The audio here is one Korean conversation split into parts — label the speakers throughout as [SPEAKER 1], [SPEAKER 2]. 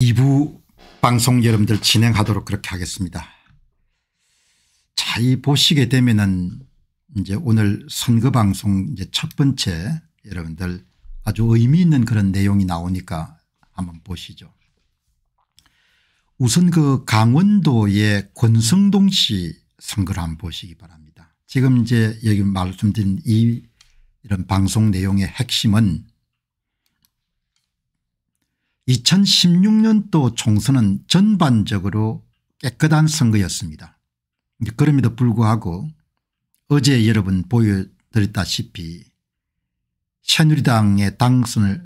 [SPEAKER 1] 2부 방송 여러분들 진행하도록 그렇게 하겠습니다. 자, 이 보시게 되면은 이제 오늘 선거 방송 이제 첫 번째 여러분들 아주 의미 있는 그런 내용이 나오니까 한번 보시죠. 우선 그 강원도의 권성동 씨 선거를 한번 보시기 바랍니다. 지금 이제 여기 말씀드린 이 이런 방송 내용의 핵심은 2016년도 총선은 전반적으로 깨끗한 선거였습니다. 그럼에도 불구하고 어제 여러분 보여드렸다시피 새누리당의 당선을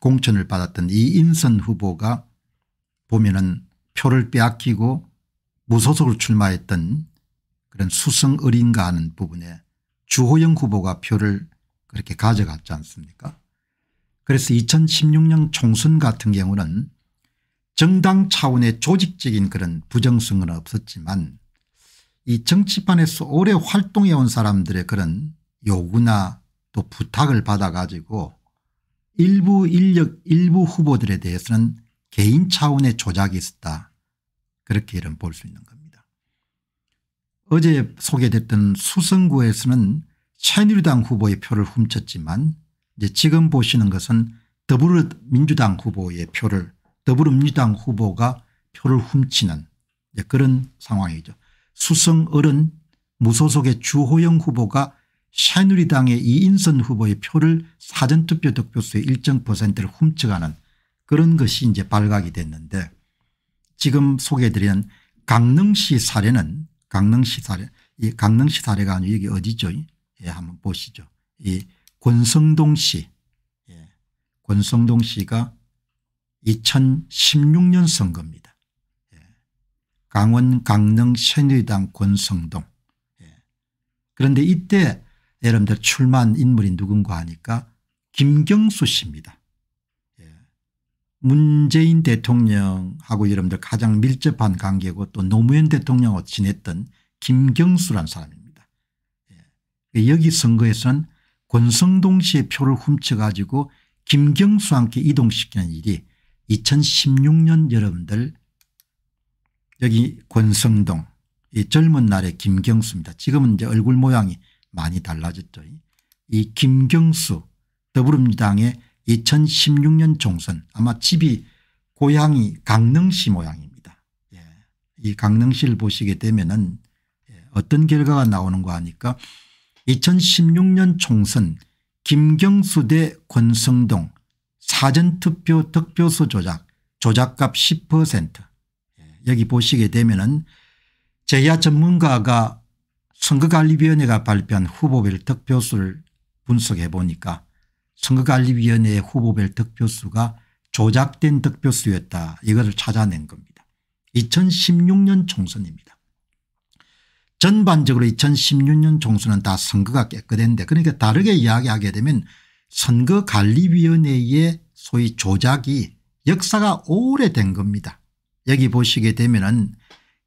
[SPEAKER 1] 공천을 받았던 이인선 후보가 보면은 표를 빼앗기고 무소속으로 출마했던 그런 수성 어린가 하는 부분에 주호영 후보가 표를 그렇게 가져갔지 않습니까 그래서 2016년 총선 같은 경우는 정당 차원의 조직적인 그런 부정성은 없었지만 이 정치판에서 오래 활동해 온 사람들의 그런 요구나 또 부탁을 받아 가지고 일부 인력 일부 후보들에 대해서는 개인 차원의 조작이 있었다 그렇게 이런 볼 수 있는 겁니다. 어제 소개됐던 수성구에서는 새누리당 후보의 표를 훔쳤지만 이제 지금 보시는 것은 더불어민주당 후보의 표를 더불어민주당 후보가 표를 훔치는 그런 상황이죠. 수성 어른 무소속의 주호영 후보가 새누리당의 이인선 후보의 표를 사전투표 득표수의 일정 퍼센트를 훔쳐가는 그런 것이 이제 발각이 됐는데 지금 소개해드린 강릉시 사례는 강릉시 사례 이 강릉시 사례가 아니고 여기 어디죠? 예, 한번 보시죠. 이 권성동 씨, 예. 권성동 씨가 2016년 선거입니다. 예. 강원 강릉 새누리당 권성동. 예. 그런데 이때 여러분들 출마한 인물이 누군가 하니까 김경수 씨입니다. 문재인 대통령하고 여러분들 가장 밀접한 관계고 또 노무현 대통령하고 지냈던 김경수란 사람입니다. 여기 선거에서는 권성동 씨의 표를 훔쳐가지고 김경수와 함께 이동시키는 일이 2016년 여러분들 여기 권성동 이 젊은 날의 김경수입니다. 지금은 이제 얼굴 모양이 많이 달라졌죠. 이 김경수 더불어민주당의 2016년 총선 아마 집이 고향이 강릉시 모양입니다. 예. 이 강릉시를 보시게 되면 은 예, 어떤 결과가 나오는가 하니까 2016년 총선 김경수 대 권성동 사전투표 득표수 조작 조작값 10% 예, 여기 보시게 되면 은 제야 전문가가 선거관리위원회가 발표한 후보별 득표수를 분석해 보니까 선거관리위원회의 후보별 득표수가 조작된 득표수였다 이것을 찾아낸 겁니다. 2016년 총선입니다. 전반적으로 2016년 총수는다 선거가 깨끗했는데 그러니까 다르게 이야기하게 되면 선거관리위원회의 소위 조작이 역사가 오래된 겁니다. 여기 보시게 되면 은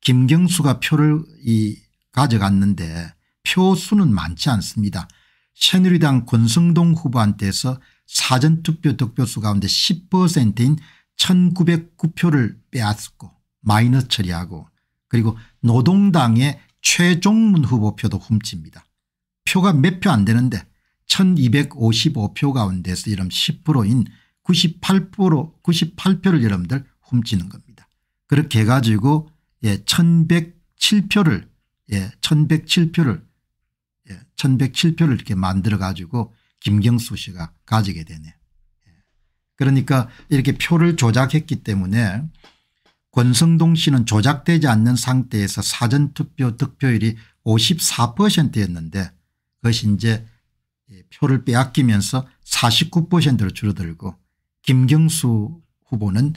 [SPEAKER 1] 김경수가 표를 이 가져갔는데 표수는 많지 않습니다. 새누리당 권성동 후보한테서 사전투표 득표수 가운데 10%인 1909표를 빼앗고 마이너 처리하고 그리고 노동당의 최종문 후보표도 훔칩니다. 표가 몇 표 안 되는데 1255표 가운데서 이름 10%인 98% 98표를 여러분들 훔치는 겁니다. 그렇게 해가지고 예, 1107표를 예, 1107표를 예, 1107표를 이렇게 만들어 가지고 김경수 씨가 가지게 되네요. 예. 그러니까 이렇게 표를 조작했기 때문에 권성동 씨는 조작되지 않는 상태에서 사전투표 득표율이 54%였는데 그것이 이제 예, 표를 빼앗기면서 49%로 줄어들고 김경수 후보는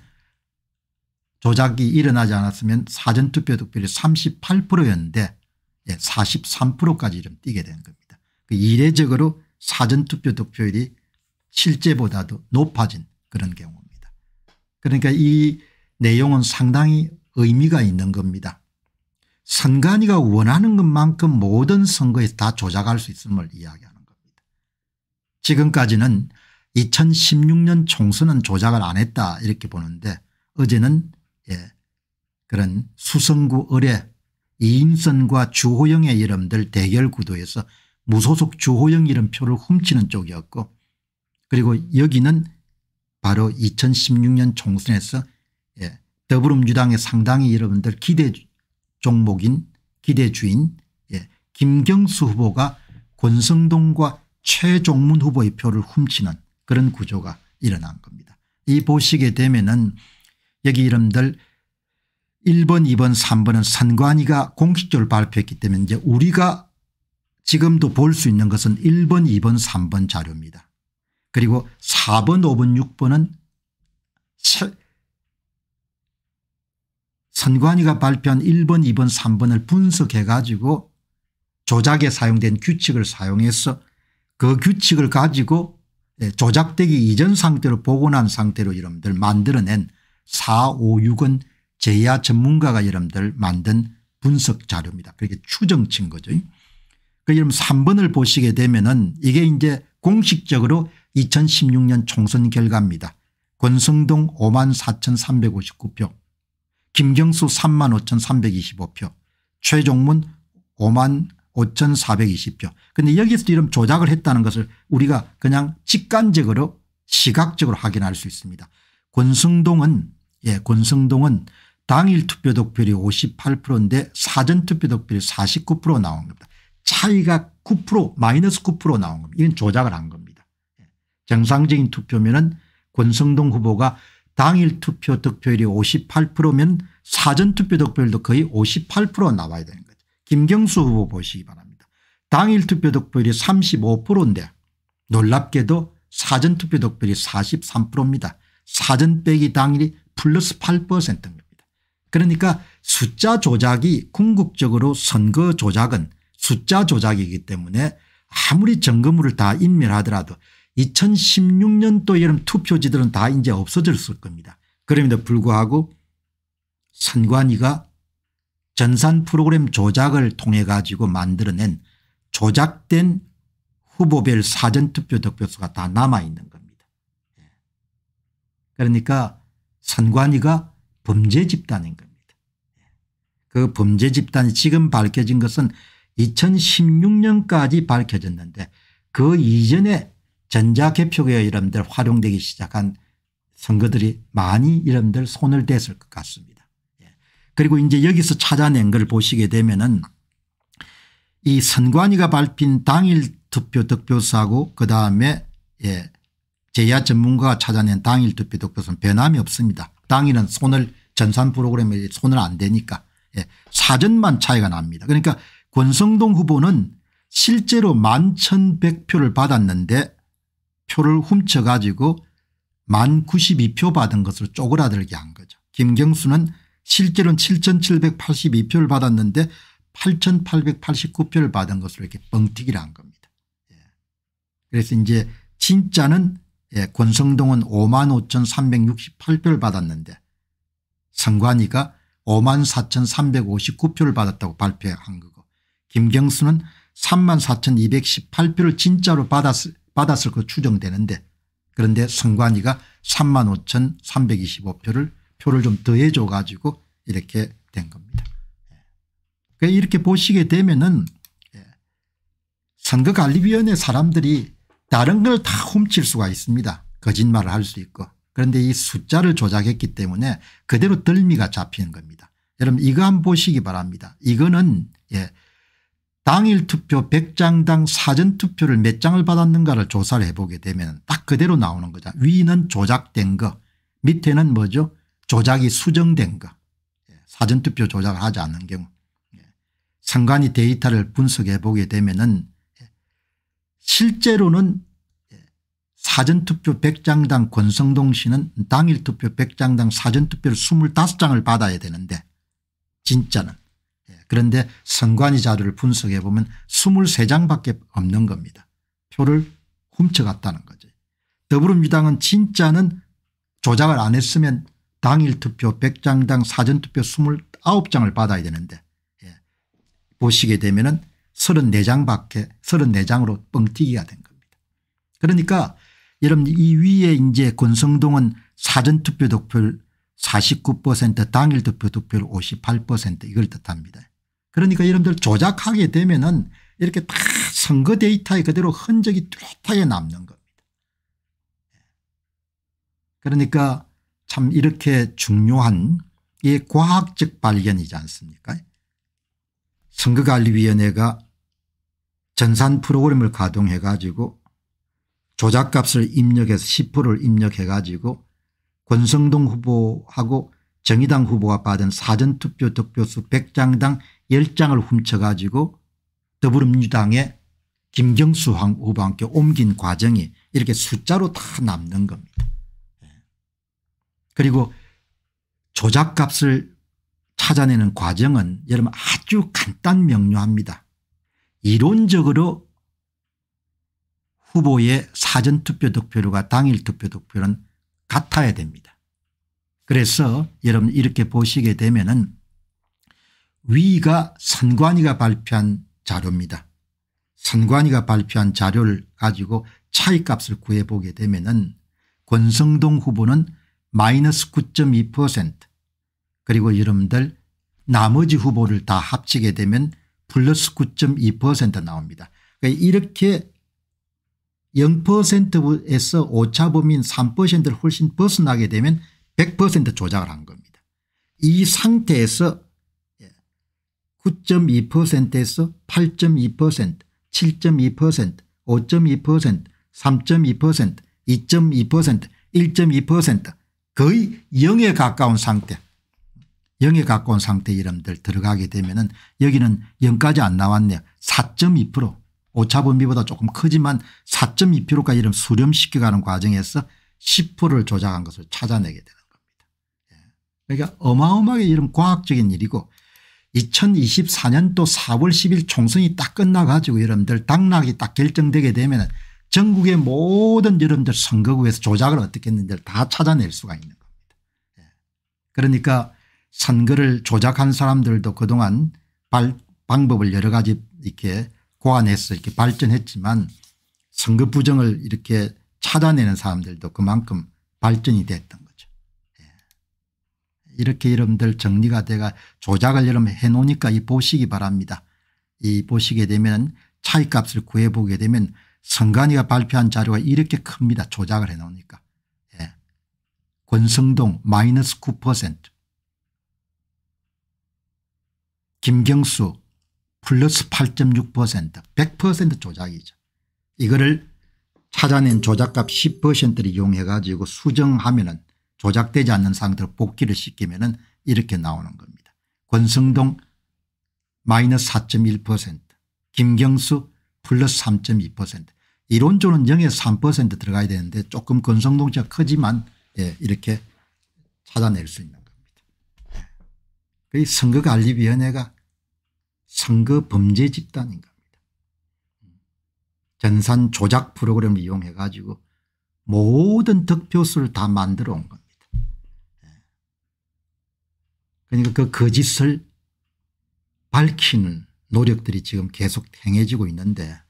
[SPEAKER 1] 조작이 일어나지 않았으면 사전투표 득표율이 38%였는데 43%까지 예, 좀 뛰게 된 겁니다. 그 이례적으로 사전투표 득표율이 실제보다도 높아진 그런 경우입니다. 그러니까 이 내용은 상당히 의미가 있는 겁니다. 선관위가 원하는 것만큼 모든 선거에 다 조작할 수 있음을 이야기하는 겁니다. 지금까지는 2016년 총선은 조작을 안 했다 이렇게 보는데 어제는 예 그런 수성구 의뢰 이인선과 주호영의 이름들 대결 구도에서 무소속 주호영 이름표를 훔치는 쪽이었고 그리고 여기는 바로 2016년 총선에서 더불어민주당의 상당히 여러분들 기대 종목인 기대주인 예, 김경수 후보가 권성동과 최종문 후보의 표를 훔치는 그런 구조가 일어난 겁니다. 이 보시게 되면은 여기 이름들 1번 2번 3번은 선관위가 공식적으로 발표했기 때문에 이제 우리가 지금도 볼 수 있는 것은 1번 2번 3번 자료입니다. 그리고 4번 5번 6번은 선관위가 발표한 1번 2번 3번을 분석해 가지고 조작에 사용된 규칙을 사용해서 그 규칙을 가지고 예, 조작되기 이전 상태로 복원한 상태로 여러분들 만들어낸 4, 5, 6은 제야 전문가가 여러분들 만든 분석 자료입니다. 그렇게 추정친 거죠. 그 여러분 3번을 보시게 되면은 이게 이제 공식적으로 2016년 총선 결과입니다. 권성동 5 4,359표 김경수 3만 5,325표 최종문 5만 5,420표. 근데 여기서 이런 조작을 했다는 것을 우리가 그냥 직관적으로 시각적으로 확인할 수 있습니다. 권승동은 예, 권성동은 당일 투표 득표율이 58%인데 사전 투표 득표율이 49% 나온 겁니다. 차이가 9% 마이너스 9% 나온 겁니다. 이건 조작을 한 겁니다. 예. 정상적인 투표면은 권성동 후보가 당일 투표 득표율이 58%면 사전투표 득표율도 거의 58% 나와야 되는 거죠. 김경수 후보 보시기 바랍니다. 당일 투표 득표율이 35%인데 놀랍게도 사전투표 득표율이 43%입니다. 사전 빼기 당일이 플러스 8%입니다. 그러니까 숫자 조작이 궁극적으로 선거 조작은 숫자 조작이기 때문에 아무리 점검을 다 인멸하더라도 2016년도 여름 투표지들은 다 이제 없어졌을 겁니다. 그럼에도 불구하고 선관위가 전산 프로그램 조작을 통해 가지고 만들어낸 조작된 후보별 사전투표 득표수가 다 남아있는 겁니다. 예. 그러니까 선관위가 범죄 집단인 겁니다. 예. 그 범죄 집단이 지금 밝혀진 것은 2016년까지 밝혀졌는데 그 이전에 전자개표가 여러분들 활용되기 시작한 선거들이 많이 여러분들 손을 댔을 것 같습니다. 그리고 이제 여기서 찾아낸 걸 보시게 되면은 이 선관위가 발핀 당일 투표 득표수하고 그다음에 예 제야 전문가가 찾아낸 당일 투표 득표수는 변함이 없습니다. 당일은 손을 전산 프로그램에 손을 안 대니까 예 사전만 차이가 납니다. 그러니까 권성동 후보는 실제로 만 천 백 표를 받았는데 표를 훔쳐 가지고 만 구십이 표 받은 것으로 쪼그라들게 한 거죠. 김경수는 실제로는 7782표를 받았는데 8889표를 받은 것으로 이렇게 뻥튀기를 한 겁니다. 예. 그래서 이제 진짜는 예, 권성동은 55,368표를 받았는데 선관위가 54,359표를 받았다고 발표한 거고 김경수는 34,218표를 진짜로 받았 받았을 것 추정되는데 그런데 선관위가 35,325표를 표를 좀 더해줘 가지고 이렇게 된 겁니다. 예. 그러니까 이렇게 보시게 되면은 예. 선거관리위원회 사람들이 다른 걸 다 훔칠 수가 있습니다. 거짓말을 할 수 있고 그런데 이 숫자를 조작했기 때문에 그대로 덜미가 잡히는 겁니다. 여러분 이거 한번 보시기 바랍니다. 이거는 예 당일 투표 100장당 사전 투표를 몇 장을 받았는가를 조사를 해보게 되면 딱 그대로 나오는 거죠. 위는 조작된 거 밑에는 뭐죠 조작이 수정된 것 예, 사전투표 조작을 하지 않는 경우 예, 상관이 데이터를 분석해 보게 되면 은 예, 실제로는 사전투표 100장당 권성동 씨는 당일투표 100장당 사전투표를 25장을 받아야 되는데 진짜는 그런데 선관위 자료를 분석해 보면 23장밖에 없는 겁니다. 표를 훔쳐갔다는 거죠. 더불어민주당은 진짜는 조작을 안 했으면 당일 투표 100장당 사전투표 29장을 받아야 되는데 예. 보시게 되면 은 34장 밖에 34장으로 뻥튀기가 된 겁니다. 그러니까 여러분 이 위에 이제 권성동은 사전투표 득표율 49% 당일 투표 득표율 58% 이걸 뜻합니다. 그러니까 여러분들 조작하게 되면 은 이렇게 다 선거 데이터에 그대로 흔적이 뚜렷하게 남는 겁니다. 그러니까 참 이렇게 중요한 이 과학적 발견이지 않습니까 선거관리위원회가 전산 프로그램을 가동해 가지고 조작값을 입력해서 10%를 입력해 가지고 권성동 후보하고 정의당 후보가 받은 사전투표 득표수 100장당 10장을 훔쳐 가지고 더불어민주당의 김경수 후보한테 옮긴 과정이 이렇게 숫자로 다 남는 겁니다. 그리고 조작값을 찾아내는 과정은 여러분 아주 간단 명료합니다. 이론적으로 후보의 사전투표 득표율과 당일 투표 득표율은 같아야 됩니다. 그래서 여러분 이렇게 보시게 되면 은 위가 선관위가 발표한 자료입니다. 선관위가 발표한 자료를 가지고 차이값을 구해보게 되면 은 권성동 후보는 마이너스 9.2% 그리고 여러분들 나머지 후보를 다 합치게 되면 플러스 9.2% 나옵니다. 그러니까 이렇게 0%에서 오차범인 3%를 훨씬 벗어나게 되면 100% 조작을 한 겁니다. 이 상태에서 9.2%에서 8.2%, 7.2%, 5.2%, 3.2%, 2.2%, 1.2% 거의 0에 가까운 상태 0에 가까운 상태 이름들 들어가게 되면 은 여기는 0까지 안 나왔네요. 4.2% 오차범위보다 조금 크지만 4.2%까지 이름 수렴시켜가는 과정에서 10%를 조작한 것을 찾아내게 되는 겁니다. 예. 그러니까 어마어마하게 이런 과학적인 일이고 2024년도 4월 10일 총선이 딱 끝나가지고 여러분들 당락이 딱 결정되게 되면 전국의 모든 여러분들 선거구에서 조작을 어떻게 했는지를 다 찾아낼 수가 있는 겁니다. 예. 그러니까 선거를 조작한 사람들도 그동안 발, 방법을 여러 가지 이렇게 고안해서 이렇게 발전했지만 선거 부정을 이렇게 찾아내는 사람들도 그만큼 발전이 됐던 거죠. 예. 이렇게 여러분들 정리가 돼가 조작을 여러분 해놓으니까 이 보시기 바랍니다. 이 보시게 되면 차익값을 구해보게 되면 선관위가 발표한 자료가 이렇게 큽니다. 조작을 해놓으니까. 예. 권성동 마이너스 9% 김경수 플러스 8.6% 100% 조작이죠. 이거를 찾아낸 조작값 10%를 이용해 가지고 수정하면 은 조작되지 않는 상태로 복귀를 시키면 은 이렇게 나오는 겁니다. 권성동 마이너스 4.1% 김경수 플러스 3.2% 이론적으로는 0에3% 들어가야 되는데 조금 건성동체가 크지만 예, 이렇게 찾아낼 수 있는 겁니다. 그 선거관리위원회가 선거 범죄 집단인 겁니다. 전산 조작 프로그램을 이용해 가지고 모든 득표수를 다 만들어 온 겁니다. 예. 그러니까 그 거짓을 밝히는 노력들이 지금 계속 행해지고 있는데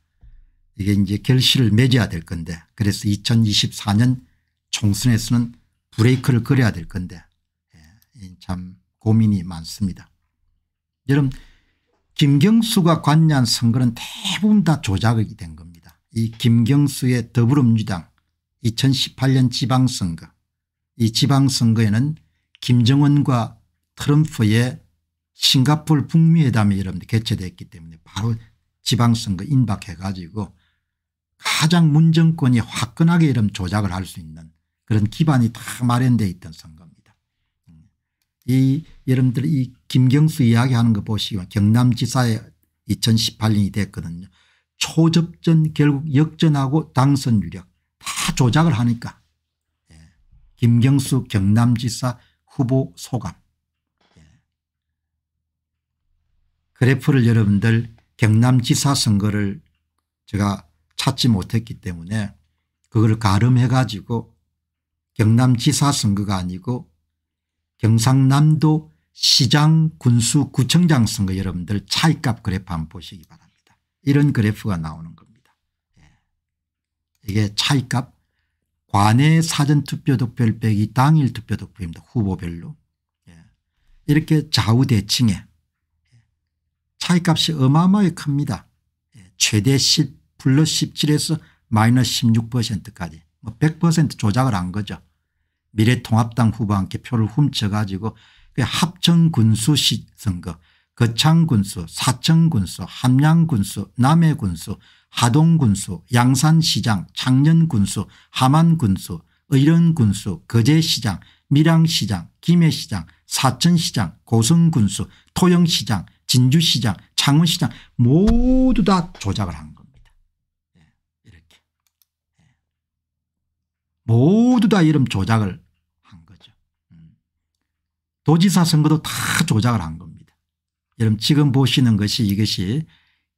[SPEAKER 1] 이게 이제 결실을 맺어야 될 건데 그래서 2024년 총선에서는 브레이크를 그려야될 건데 예, 참 고민이 많습니다. 여러분 김경수가 관여한 선거는 대부분 다 조작이 된 겁니다. 이 김경수의 더불어민주당 2018년 지방선거 이 지방선거에는 김정은과 트럼프의 싱가폴 북미회담이 여러분들 개최됐기 때문에 바로 지방선거 임박해 가지고 가장 문정권이 화끈하게 이런 조작을 할 수 있는 그런 기반이 다 마련되어 있던 선거입니다. 이 여러분들 이 김경수 이야기하는 거 보시면 경남지사에 2018년이 됐거든요. 초접전 결국 역전하고 당선 유력 다 조작을 하니까 예. 김경수 경남지사 후보 소감 그래프를 여러분들 경남지사 선거를 제가 찾지 못했기 때문에 그걸 가름해 가지고 경남지사 선거가 아니고 경상남도 시장 군수 구청장 선거 여러분들 차이값 그래프 한번 보시기 바랍니다. 이런 그래프가 나오는 겁니다. 예. 이게 차이값 관내 사전투표 득표율 빼기 당일 투표 득표입니다. 후보별로. 예. 이렇게 좌우대칭에 차이값이 어마어마하게 큽니다. 예, 최대 10 플러스 17에서 마이너스 16%까지 100% 뭐 조작을 한 거죠. 미래통합당 후보한테 표를 훔쳐가지고 합천군수 선거 거창군수 사천군수 함양군수 남해군수 하동군수 양산시장 창녕군수 함안군수 의령군수 거제시장 밀양시장 김해시장 사천시장 고성군수 토영시장 진주시장, 창원시장 모두 다 조작을 한 겁니다. 예, 이렇게. 예. 모두 다 이름 조작을 한 거죠. 음. 도지사 선거도 다 조작을 한 겁니다. 여러분 지금 보시는 것이 이것이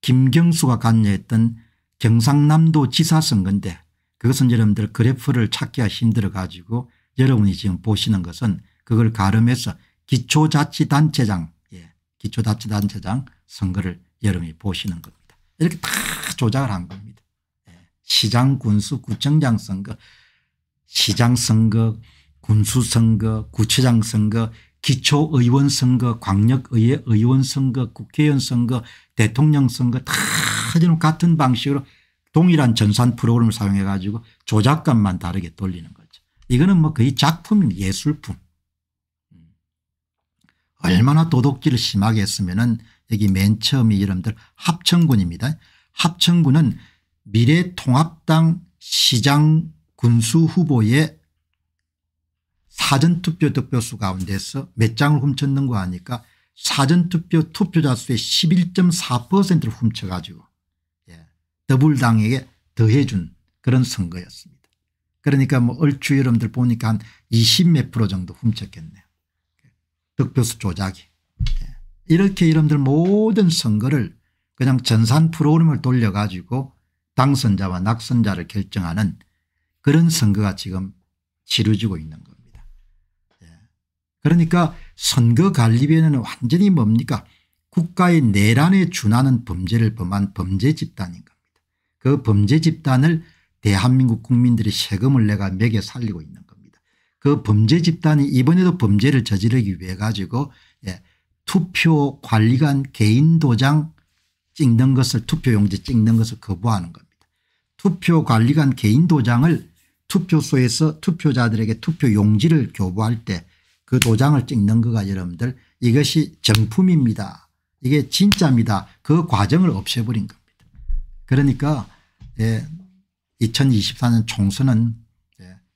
[SPEAKER 1] 김경수가 관여했던 경상남도 지사선거인데 그것은 여러분들 그래프를 찾기가 힘들어 가지고 여러분이 지금 보시는 것은 그걸 가름해서 기초자치단체장 기초자치단체장 선거를 여러분이 보시는 겁니다. 이렇게 다 조작을 한 겁니다. 예. 시장 군수 구청장 선거 시장 선거 군수 선거 구청장 선거 기초의원 선거 광역의회 의원 선거 국회의원 선거 대통령 선거 다 같은 방식으로 동일한 전산 프로그램을 사용해 가지고 조작감만 다르게 돌리는 거죠. 이거는 뭐 거의 작품 예술품 얼마나 도둑질을 심하게 했으면은 여기 맨 처음이 여러분들 합천군입니다. 합천군은 미래통합당 시장 군수 후보의 사전투표 득표수 가운데서 몇 장을 훔쳤는 거 아니까 사전투표 투표자 수의 11.4%를 훔쳐가지고 예, 더불당에게 더해준 그런 선거였습니다. 그러니까 뭐 얼추 여러분들 보니까 한 20몇 프로 정도 훔쳤겠네. 득표수 조작이 예. 이렇게 이름들 모든 선거를 그냥 전산 프로그램을 돌려가지고 당선자와 낙선자를 결정하는 그런 선거가 지금 치루지고 있는 겁니다. 예. 그러니까 선거관리위원회는 완전히 뭡니까 국가의 내란에 준하는 범죄를 범한 범죄 집단인 겁니다. 그 범죄 집단을 대한민국 국민들이 세금을 내가 매겨 살리고 있는 겁니다. 그 범죄 집단이 이번에도 범죄를 저지르기 위해 가지고 예, 투표 관리관 개인 도장 찍는 것을 투표용지 찍는 것을 거부하는 겁니다. 투표 관리관 개인 도장을 투표소에서 투표자들에게 투표용지를 교부할 때 그 도장을 찍는 거가 여러분들 이것이 정품입니다. 이게 진짜입니다. 그 과정을 없애버린 겁니다. 그러니까 예, 2024년 총선은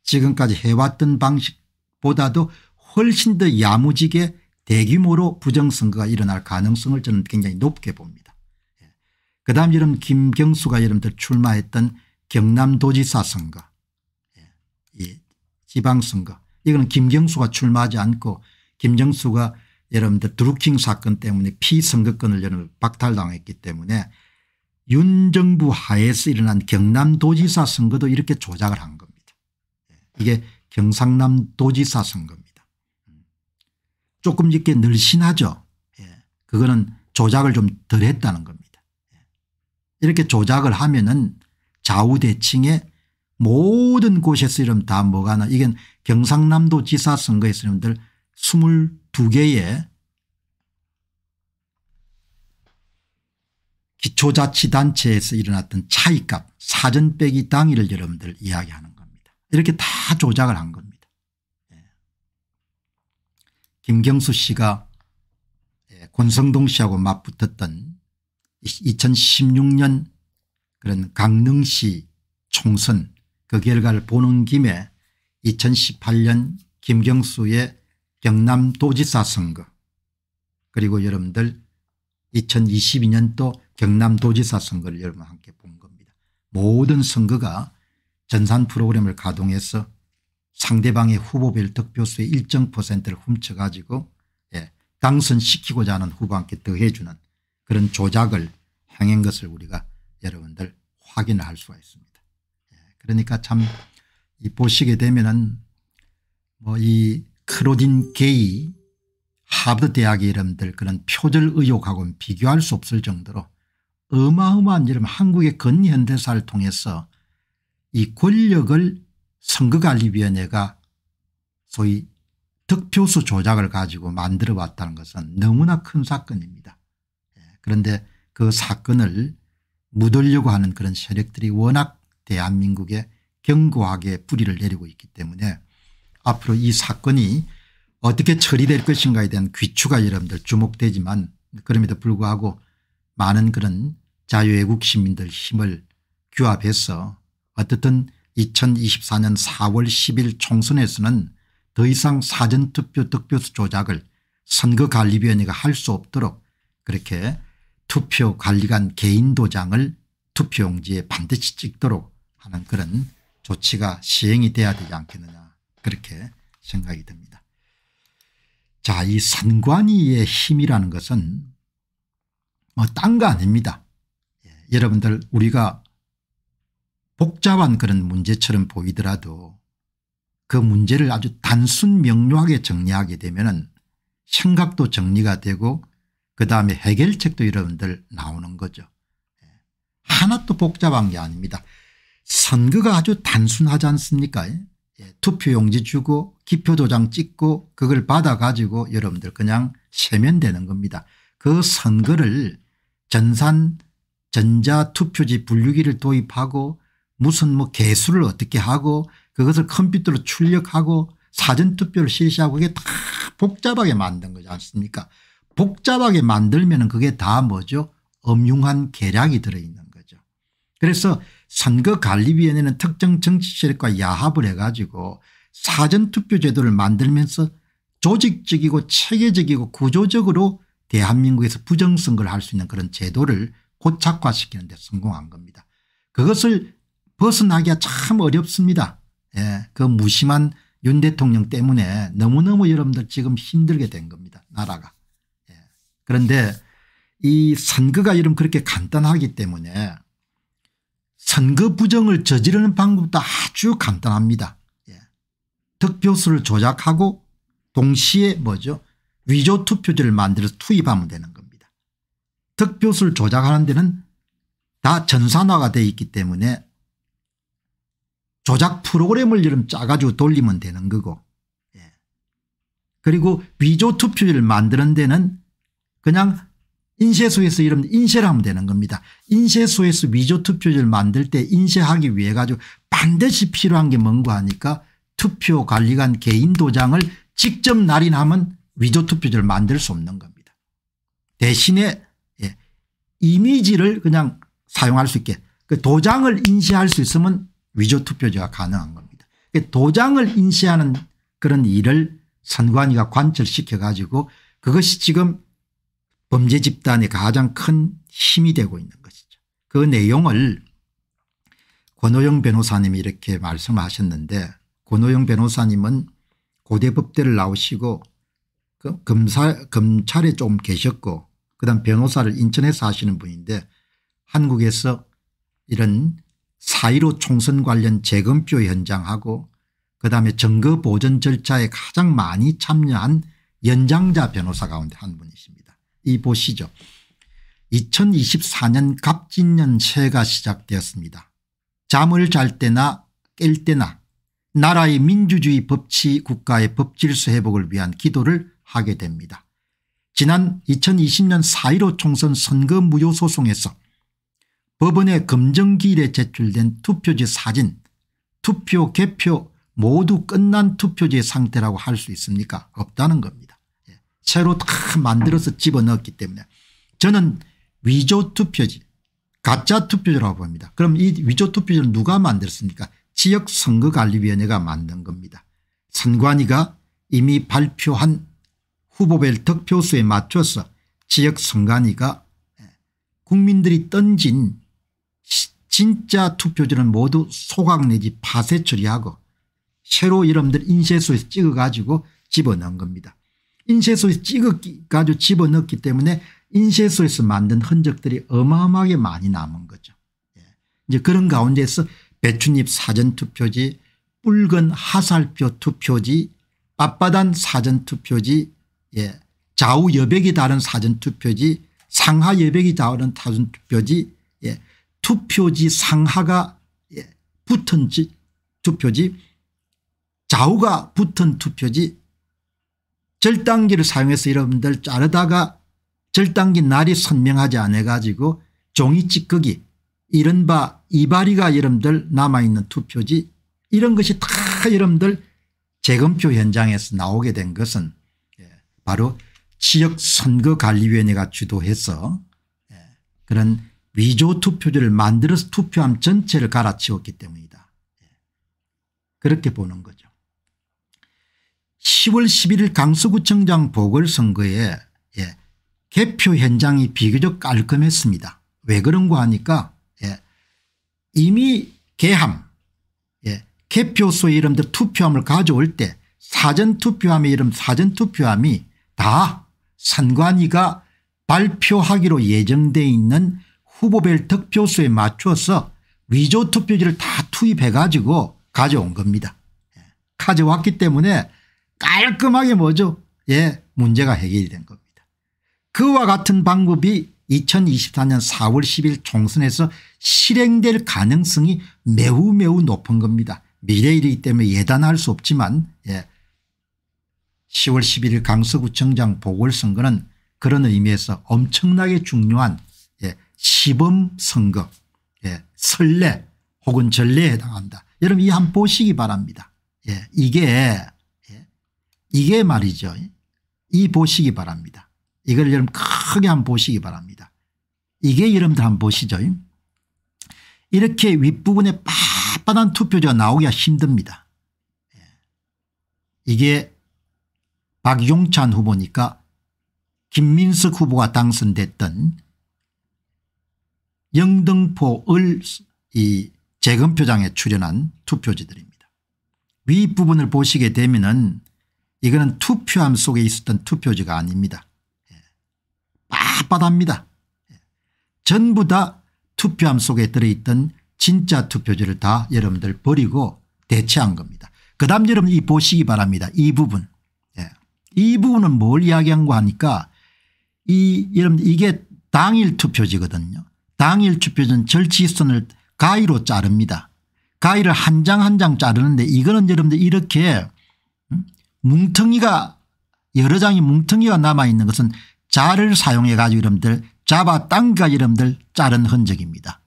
[SPEAKER 1] 지금까지 해왔던 방식보다도 훨씬 더 야무지게 대규모로 부정선거가 일어날 가능성을 저는 굉장히 높게 봅니다. 예. 그 다음 여름 김경수가 여러분들 출마했던 경남도지사 선거 예. 이 지방선거 이거는 김경수가 출마하지 않고 김경수가 여러분들 드루킹 사건 때문에 피선거권을 여러분 박탈당했기 때문에 윤정부 하에서 일어난 경남도지사 선거도 이렇게 조작을 한거 이게 경상남도지사 선거입니다. 조금 있게 늘씬하죠. 예. 그거는 조작을 좀 덜 했다는 겁니다. 예. 이렇게 조작을 하면은 좌우대칭의 모든 곳에 서이름다 뭐가 나 이건 경상남도 지사 선거에 쓰이름들 22개의 기초자치단체에서 일어났던 차이값 사전 빼기 당일을 여러분들 이야기하는 겁니다. 이렇게 다 조작을 한 겁니다. 예. 김경수 씨가 예, 권성동 씨하고 맞붙었던 2016년 그런 강릉시 총선 그 결과를 보는 김에 2018년 김경수의 경남도지사 선거 그리고 여러분들 2022년도 경남도지사 선거를 여러분 함께 본 겁니다. 모든 선거가 전산 프로그램을 가동해서 상대방의 후보별 득표수의 일정 퍼센트를 훔쳐가지고 예, 당선시키고자 하는 후보한테 더해주는 그런 조작을 행한 것을 우리가 여러분들 확인을 할 수가 있습니다. 예, 그러니까 참 이 보시게 되면은 뭐 이 크로딘 게이 하버드 대학의 이름들 그런 표절 의혹하고는 비교할 수 없을 정도로 어마어마한 이름 한국의 근현대사를 통해서 이 권력을 선거관리위원회가 소위 득표수 조작을 가지고 만들어 왔다는 것은 너무나 큰 사건입니다. 예, 그런데 그 사건을 묻으려고 하는 그런 세력들이 워낙 대한민국에 견고하게 뿌리를 내리고 있기 때문에 앞으로 이 사건이 어떻게 처리될 것인가에 대한 귀추가 여러분들 주목되지만 그럼에도 불구하고 많은 그런 자유외국 시민들 힘을 규합해서 어쨌든 2024년 4월 10일 총선에서는 더 이상 사전투표 득표 조작을 선거관리위원회가 할 수 없도록 그렇게 투표관리관 개인도장을 투표용지에 반드시 찍도록 하는 그런 조치가 시행이 돼야 되지 않겠느냐 그렇게 생각이 듭니다. 자이 선관위의 힘이라는 것은 뭐딴거 아닙니다. 예, 여러분들 우리가 복잡한 그런 문제처럼 보이더라도 그 문제를 아주 단순 명료하게 정리하게 되면 생각도 정리가 되고 그 다음에 해결책도 여러분들 나오는 거죠. 예. 하나도 복잡한 게 아닙니다. 선거가 아주 단순하지 않습니까 예. 예, 투표용지 주고 기표도장 찍고 그걸 받아가지고 여러분들 그냥 세면되는 겁니다. 그 선거를 전산 전자투표지 분류기를 도입하고 무슨 뭐 개수를 어떻게 하고 그것을 컴퓨터로 출력하고 사전투표를 실시하고 이게 다 복잡하게 만든 거지 않습니까 복잡하게 만들면 그게 다 뭐죠 엄흉한 계략이 들어있는 거죠. 그래서 선거관리위원회는 특정 정치 세력과 야합을 해가지고 사전투표 제도를 만들면서 조직적이고 체계적이고 구조적으로 대한민국에서 부정선거를 할 수 있는 그런 제도를 고착화시키는 데 성공한 겁니다. 그것을 벗어나기가 참 어렵습니다. 예, 그 무심한 윤 대통령 때문에 너무너무 여러분들 지금 힘들게 된 겁니다. 나라가. 예. 그런데 이 선거가 여러 그렇게 간단하기 때문에 선거 부정을 저지르는 방법도 아주 간단합니다. 예. 득표수를 조작하고 동시에 뭐죠 위조 투표지를 만들어서 투입하면 되는 겁니다. 득표수를 조작하는 데는 다 전산화가 되어 있기 때문에 조작 프로그램을 이름 짜가지고 돌리면 되는 거고 예. 그리고 위조 투표지를 만드는 데는 그냥 인쇄소에서 이름 인쇄를 하면 되는 겁니다. 인쇄소에서 위조 투표지를 만들 때 인쇄하기 위해 가지고 반드시 필요한 게뭔가 하니까 투표관리관 개인 도장을 직접 날인하면 위조 투표지를 만들 수 없는 겁니다. 대신에 예. 이미지를 그냥 사용할 수 있게 그 도장을 인쇄할 수 있으면 위조 투표제가 가능한 겁니다. 그러니까 도장을 인쇄하는 그런 일을 선관위가 관철시켜 가지고 그것이 지금 범죄 집단의 가장 큰 힘이 되고 있는 것이죠. 그 내용을 권호영 변호사님이 이렇게 말씀하셨는데 권호영 변호사님은 고대 법대를 나오시고 그 검사 검찰에 좀 계셨고 그다음 변호사를 인천에서 하시는 분인데 한국에서 이런 4.15 총선 관련 재검표 현장하고 그다음에 증거 보전 절차에 가장 많이 참여한 연장자 변호사 가운데 한 분이십니다. 이 보시죠. 2024년 갑진년 새해가 시작되었습니다. 잠을 잘 때나 깰 때나 나라의 민주주의 법치 국가의 법질서 회복을 위한 기도를 하게 됩니다. 지난 2020년 4.15 총선 선거 무효 소송에서 법원의 검정기일에 제출된 투표지 사진 투표 개표 모두 끝난 투표지의 상태라고 할 수 있습니까 없다는 겁니다. 예. 새로 다 만들어서 집어넣었기 때문에 저는 위조 투표지 가짜 투표지라고 봅니다. 그럼 이 위조 투표지를 누가 만들었습니까 지역선거관리위원회가 만든 겁니다. 선관위가 이미 발표한 후보별 득표수에 맞춰서 지역선관위가 예, 국민들이 던진 진짜 투표지는 모두 소각 내지 파쇄 처리하고 새로 이름들 인쇄소에서 찍어 가지고 집어넣은 겁니다. 인쇄소에서 찍어 가지고 집어넣기 때문에 인쇄소에서 만든 흔적들이 어마어마하게 많이 남은 거죠. 예. 이제 그런 가운데서 배춧잎 사전투표지 붉은 하살표 투표지 빳빳한 사전투표지 예. 좌우 여백이 다른 사전투표지 상하 여백이 다른 사전투표지 투표지 상하가 예, 붙은 투표지 좌우가 붙은 투표지 절단기를 사용해서 여러분들 자르다가 절단기 날이 선명하지 않아 가지고 종이 찌꺼기 이른바 이발이가 여러분들 남아있는 투표지 이런 것이 다 여러분들 재검표 현장에서 나오게 된 것은 예, 바로 지역선거관리위원회가 주도해서 예, 그런 위조 투표지를 만들어서 투표함 전체를 갈아치웠기 때문이다. 예. 그렇게 보는 거죠. 10월 11일 강서구청장 보궐선거에 예, 개표 현장이 비교적 깔끔했습니다. 왜 그런가 하니까 예, 이미 개함 예, 개표소 이름들 투표함을 가져올 때 사전투표함의 이름 사전투표함이 다 선관위가 발표하기로 예정돼 있는 후보별 득표수에 맞춰서 위조 투표지를 다 투입해 가지고 가져온 겁니다. 예. 가져왔기 때문에 깔끔하게 뭐죠 예 문제가 해결이 된 겁니다. 그와 같은 방법이 2024년 4월 10일 총선에서 실행될 가능성이 매우 매우 높은 겁니다. 미래일이기 때문에 예단할 수 없지만 예. 10월 11일 강서구청장 보궐선거는 그런 의미에서 엄청나게 중요한 시범 선거 예, 설례 혹은 전례에 해당한다. 여러분 이 한 보시기 바랍니다. 예, 이게 예, 이게 말이죠. 이 보시기 바랍니다. 이걸 여러분 크게 한 보시기 바랍니다. 이게 여러분들 한 번 보시죠. 이렇게 윗부분에 빳빳한 투표지가 나오기가 힘듭니다. 예. 이게 박용찬 후보니까 김민석 후보가 당선됐던 영등포을 이 재검표장에 출연한 투표지들입니다. 윗부분을 보시게 되면 은 이거는 투표함 속에 있었던 투표지가 아닙니다. 예. 빳빳합니다. 예. 전부 다 투표함 속에 들어있던 진짜 투표지를 다 여러분들 버리고 대체한 겁니다. 그 다음 여러분 이 보시기 바랍니다. 이 부분. 예. 이 부분은 뭘 이야기한 거 하니까 이, 여러분 이게 당일 투표지거든요. 당일 투표전 절치선을 가위로 자릅니다. 가위를 한 장 한 장 자르는데 이거는 여러분들 이렇게 음, 뭉텅이가 여러 장의 뭉텅이가 남아있는 것은 자를 사용해 가지고 여러분들 잡아 당겨 여러분들 자른 흔적입니다.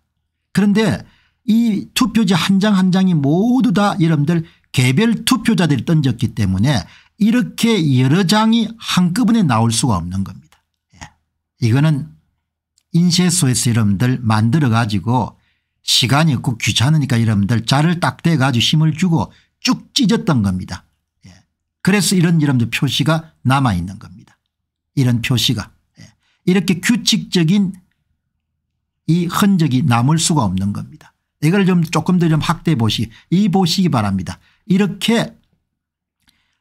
[SPEAKER 1] 그런데 이 투표지 한 장 한 장이 모두 다 여러분들 개별 투표자들이 던졌기 때문에 이렇게 여러 장이 한꺼번에 나올 수가 없는 겁니다. 예. 이거는 인쇄소에서 여러분들 만들어 가지고 시간이 없고 귀찮으니까 여러분들 자를 딱대 가지고 힘을 주고 쭉 찢었던 겁니다. 예. 그래서 이런 여러분들 표시가 남아 있는 겁니다. 이런 표시가 예. 이렇게 규칙적인 이 흔적이 남을 수가 없는 겁니다. 이걸 좀 조금 더 좀 확대해 보시 이 보시기 바랍니다. 이렇게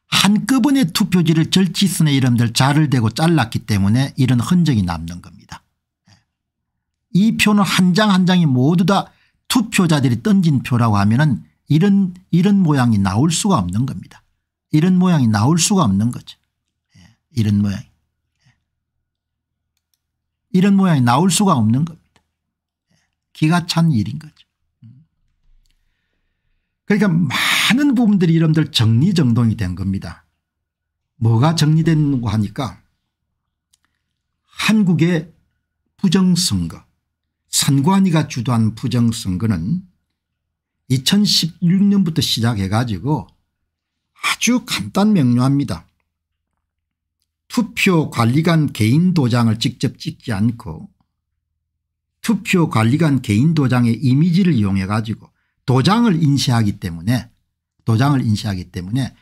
[SPEAKER 1] 한꺼번에 투표지를 절치선에 이름들 자를 대고 잘랐기 때문에 이런 흔적이 남는 겁니다. 이 표는 한 장 한 장이 모두 다 투표자들이 던진 표라고 하면은 이런 이런 모양이 나올 수가 없는 겁니다. 이런 모양이 나올 수가 없는 거죠. 예, 이런 모양 예. 이런 모양이 나올 수가 없는 겁니다. 예, 기가 찬 일인 거죠. 그러니까 많은 부분들이 이름들 정리정돈이 된 겁니다. 뭐가 정리된고 하니까 한국의 부정선거 선관위가 주도한 부정선거는 2016년부터 시작해 가지고 아주 간단 명료합니다. 투표관리관 개인 도장을 직접 찍지 않고 투표관리관 개인 도장의 이미지를 이용해 가지고 도장을 인쇄하기 때문에 도장을 인쇄하기 때문에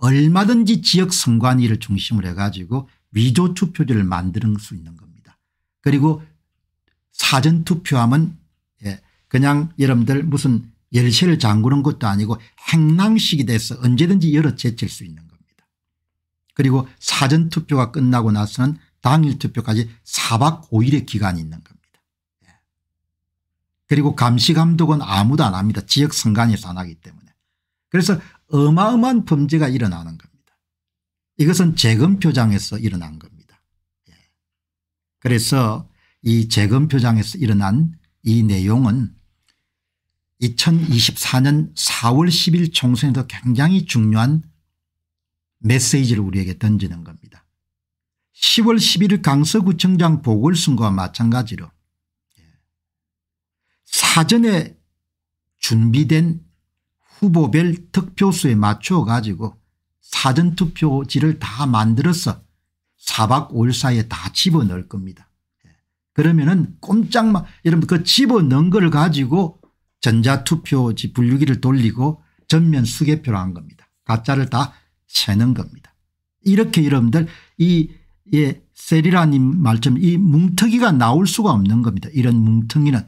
[SPEAKER 1] 얼마든지 지역 선관위를 중심으로 해 가지고 위조 투표지를 만드는 수 있는 겁니다. 그리고 사전투표함은예 그냥 여러분들 무슨 열쇠를 잠그는 것도 아니고 행랑식이 돼서 언제든지 열어 제칠 수 있는 겁니다. 그리고 사전투표가 끝나고 나서는 당일투표까지 4박 5일의 기간이 있는 겁니다. 예. 그리고 감시감독은 아무도 안 합니다. 지역 선관위에서 안 하기 때문에. 그래서 어마어마한 범죄가 일어나는 겁니다. 이것은 재검표장에서 일어난 겁니다. 예. 그래서 이 재검표장에서 일어난 이 내용은 2024년 4월 10일 총선에서 굉장히 중요한 메시지를 우리에게 던지는 겁니다. 10월 11일 강서구청장 보궐선거와 마찬가지로 사전에 준비된 후보별 득표수에 맞춰 가지고 사전투표지를 다 만들어서 4박 5일 사이에 다 집어넣을 겁니다. 그러면은 꼼짝마 여러분 그 집어넣은 거를 가지고 전자투표지 분류기를 돌리고 전면 수개표로 한 겁니다. 가짜를 다 채는 겁니다. 이렇게 여러분들 이 예, 세리라님 말처럼 이 뭉텅이가 나올 수가 없는 겁니다. 이런 뭉텅이는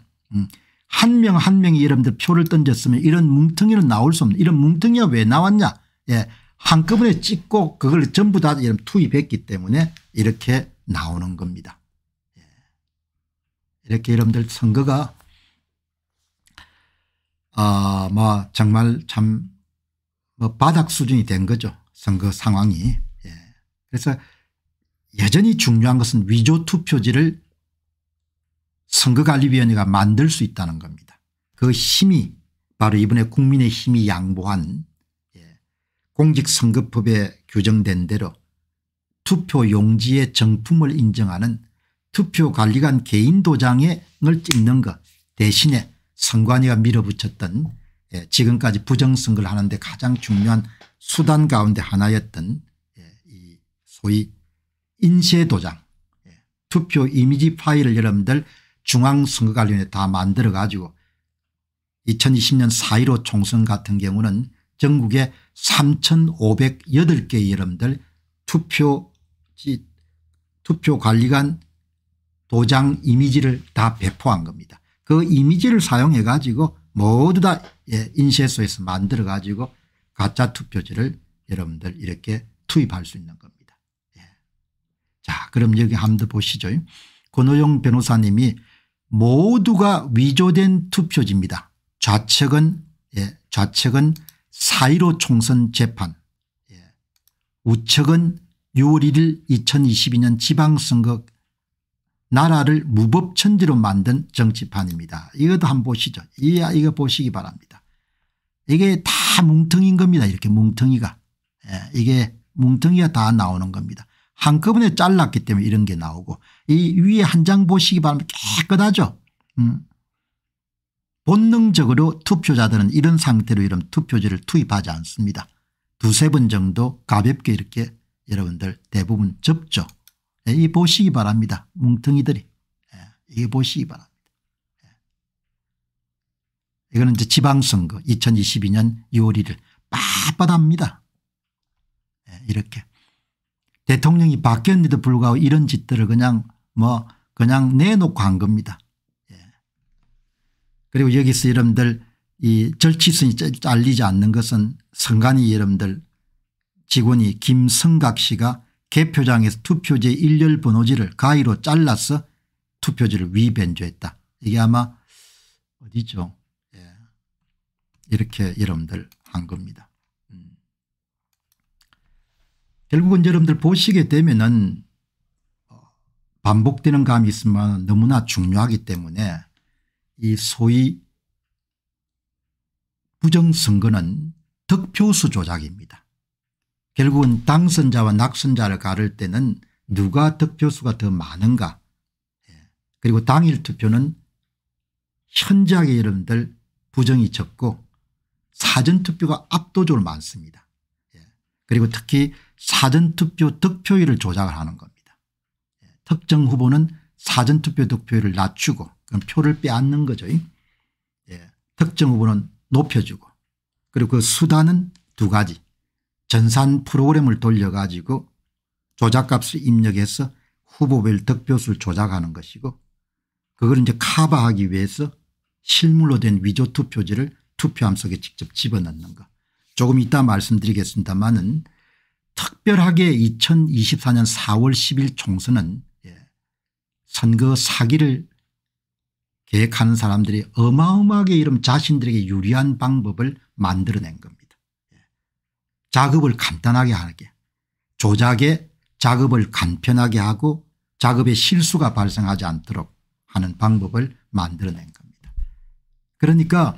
[SPEAKER 1] 한명한 음. 한 명이 여러분들 표를 던졌으면 이런 뭉텅이는 나올 수 없는 이런 뭉텅이가 왜 나왔냐 예, 한꺼번에 찍고 그걸 전부 다 투입했기 때문에 이렇게 나오는 겁니다. 이렇게 여러분들 선거가 아뭐 정말 참뭐 바닥 수준이 된 거죠. 선거 상황이. 예. 그래서 여전히 중요한 것은 위조 투표지를 선거관리위원회가 만들 수 있다는 겁니다. 그 힘이 바로 이번에 국민의 힘이 양보한 예. 공직선거법에 규정된 대로 투표 용지의 정품을 인정하는 투표관리관 개인 도장을 찍는 것 대신에 선관위가 밀어붙였던 예, 지금까지 부정선거를 하는데 가장 중요한 수단 가운데 하나였던 예, 이 소위 인쇄도장 예, 투표 이미지 파일을 여러분들 중앙선거관리원에 다 만들어 가지고 2020년 4.15 총선 같은 경우는 전국에 3508개의 여러분들 투표지 투표관리관 도장 이미지를 다 배포한 겁니다. 그 이미지를 사용해 가지고 모두 다 예, 인쇄소에서 만들어 가지고 가짜 투표지를 여러분들 이렇게 투입할 수 있는 겁니다. 예. 자 그럼 여기 한번 보시죠. 권호용 변호사님이 모두가 위조된 투표지입니다. 좌측은 예, 좌측은 4.15 총선 재판 예. 우측은 6월 1일 2022년 지방선거 나라를 무법천지로 만든 정치판입니다. 이것도 한번 보시죠. 이 이거 보시기 바랍니다. 이게 다 뭉텅인 겁니다. 이렇게 뭉텅이가. 예, 이게 뭉텅이가 다 나오는 겁니다. 한꺼번에 잘랐기 때문에 이런 게 나오고 이 위에 한 장 보시기 바랍니다. 깨끗하죠. 음. 본능적으로 투표자들은 이런 상태로 이런 투표지를 투입하지 않습니다. 두세 번 정도 가볍게 이렇게 여러분들 대부분 접죠. 예, 이 보시기 바랍니다. 뭉텅이들이. 예, 이 보시기 바랍니다. 예. 이거는 이제 지방선거 2022년 6월 1일 빠빠합니다. 이렇게. 대통령이 바뀌었는데도 불구하고 이런 짓들을 그냥 뭐 그냥 내놓고 한 겁니다. 그리고 여기서 여러분들 이 절치선이 잘리지 않는 것은 선관위 여러분들 직원이 김성각 씨가 개표장에서 투표지의 일렬 번호지를 가위로 잘라서 투표지를 위변조했다. 이게 아마 어디죠? 예. 이렇게 여러분들 한 겁니다. 음. 결국은 여러분들 보시게 되면은 어, 반복되는 감이 있으면 너무나 중요하기 때문에 이 소위 부정선거는 득표수 조작입니다. 결국은 당선자와 낙선자를 가를 때는 누가 득표수가 더 많은가 예. 그리고 당일 투표는 현저하게 여러분들 부정이 적고 사전투표가 압도적으로 많습니다. 예. 그리고 특히 사전투표 득표율을 조작을 하는 겁니다. 예. 특정 후보는 사전투표 득표율을 낮추고 그럼 표를 빼앗는 거죠. 특정 후보는 높여주고 그리고 그 수단은 두 가지 전산 프로그램을 돌려가지고 조작값을 입력해서 후보별 득표수를 조작하는 것이고 그걸 이제 카바하기 위해서 실물로 된 위조 투표지를 투표함 속에 직접 집어넣는 것. 조금 이따 말씀드리겠습니다만은 특별하게 2024년 4월 10일 총선은 예. 선거 사기를 계획하는 사람들이 어마어마하게 이런 자신들에게 유리한 방법을 만들어낸 겁니다. 작업을 간단하게 하게 조작에 작업을 간편하게 하고 작업에 실수가 발생하지 않도록 하는 방법을 만들어낸 겁니다. 그러니까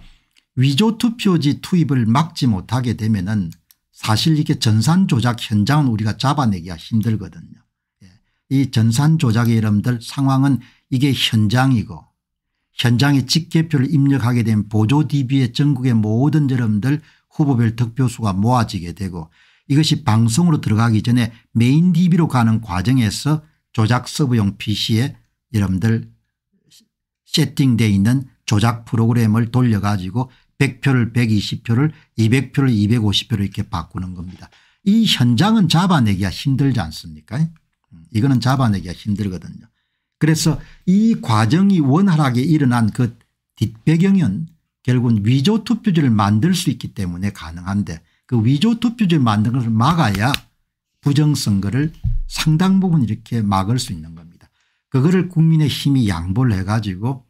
[SPEAKER 1] 위조투표지 투입을 막지 못하게 되면 은 사실 이게 전산 조작 현장은 우리가 잡아내기가 힘들거든요. 예, 이 전산 조작의 여러분들 상황은 이게 현장이고 현장에 집계표를 입력하게 된 보조 DB의 전국의 모든 여러분들 후보별 득표수가 모아지게 되고 이것이 방송으로 들어가기 전에 메인 DB로 가는 과정에서 조작 서브용 PC에 여러분들 세팅되어 있는 조작 프로그램을 돌려가지고 100표를 120표를 200표를 250표를 이렇게 바꾸는 겁니다. 이 현장은 잡아내기가 힘들지 않습니까 이거는 잡아내기가 힘들거든요. 그래서 이 과정이 원활하게 일어난 그 뒷배경은 결국은 위조 투표지를 만들 수 있기 때문에 가능한데 그 위조 투표지를 만든 것을 막아야 부정선거를 상당 부분 이렇게 막을 수 있는 겁니다. 그거를 국민의 힘이 양보를 해가지고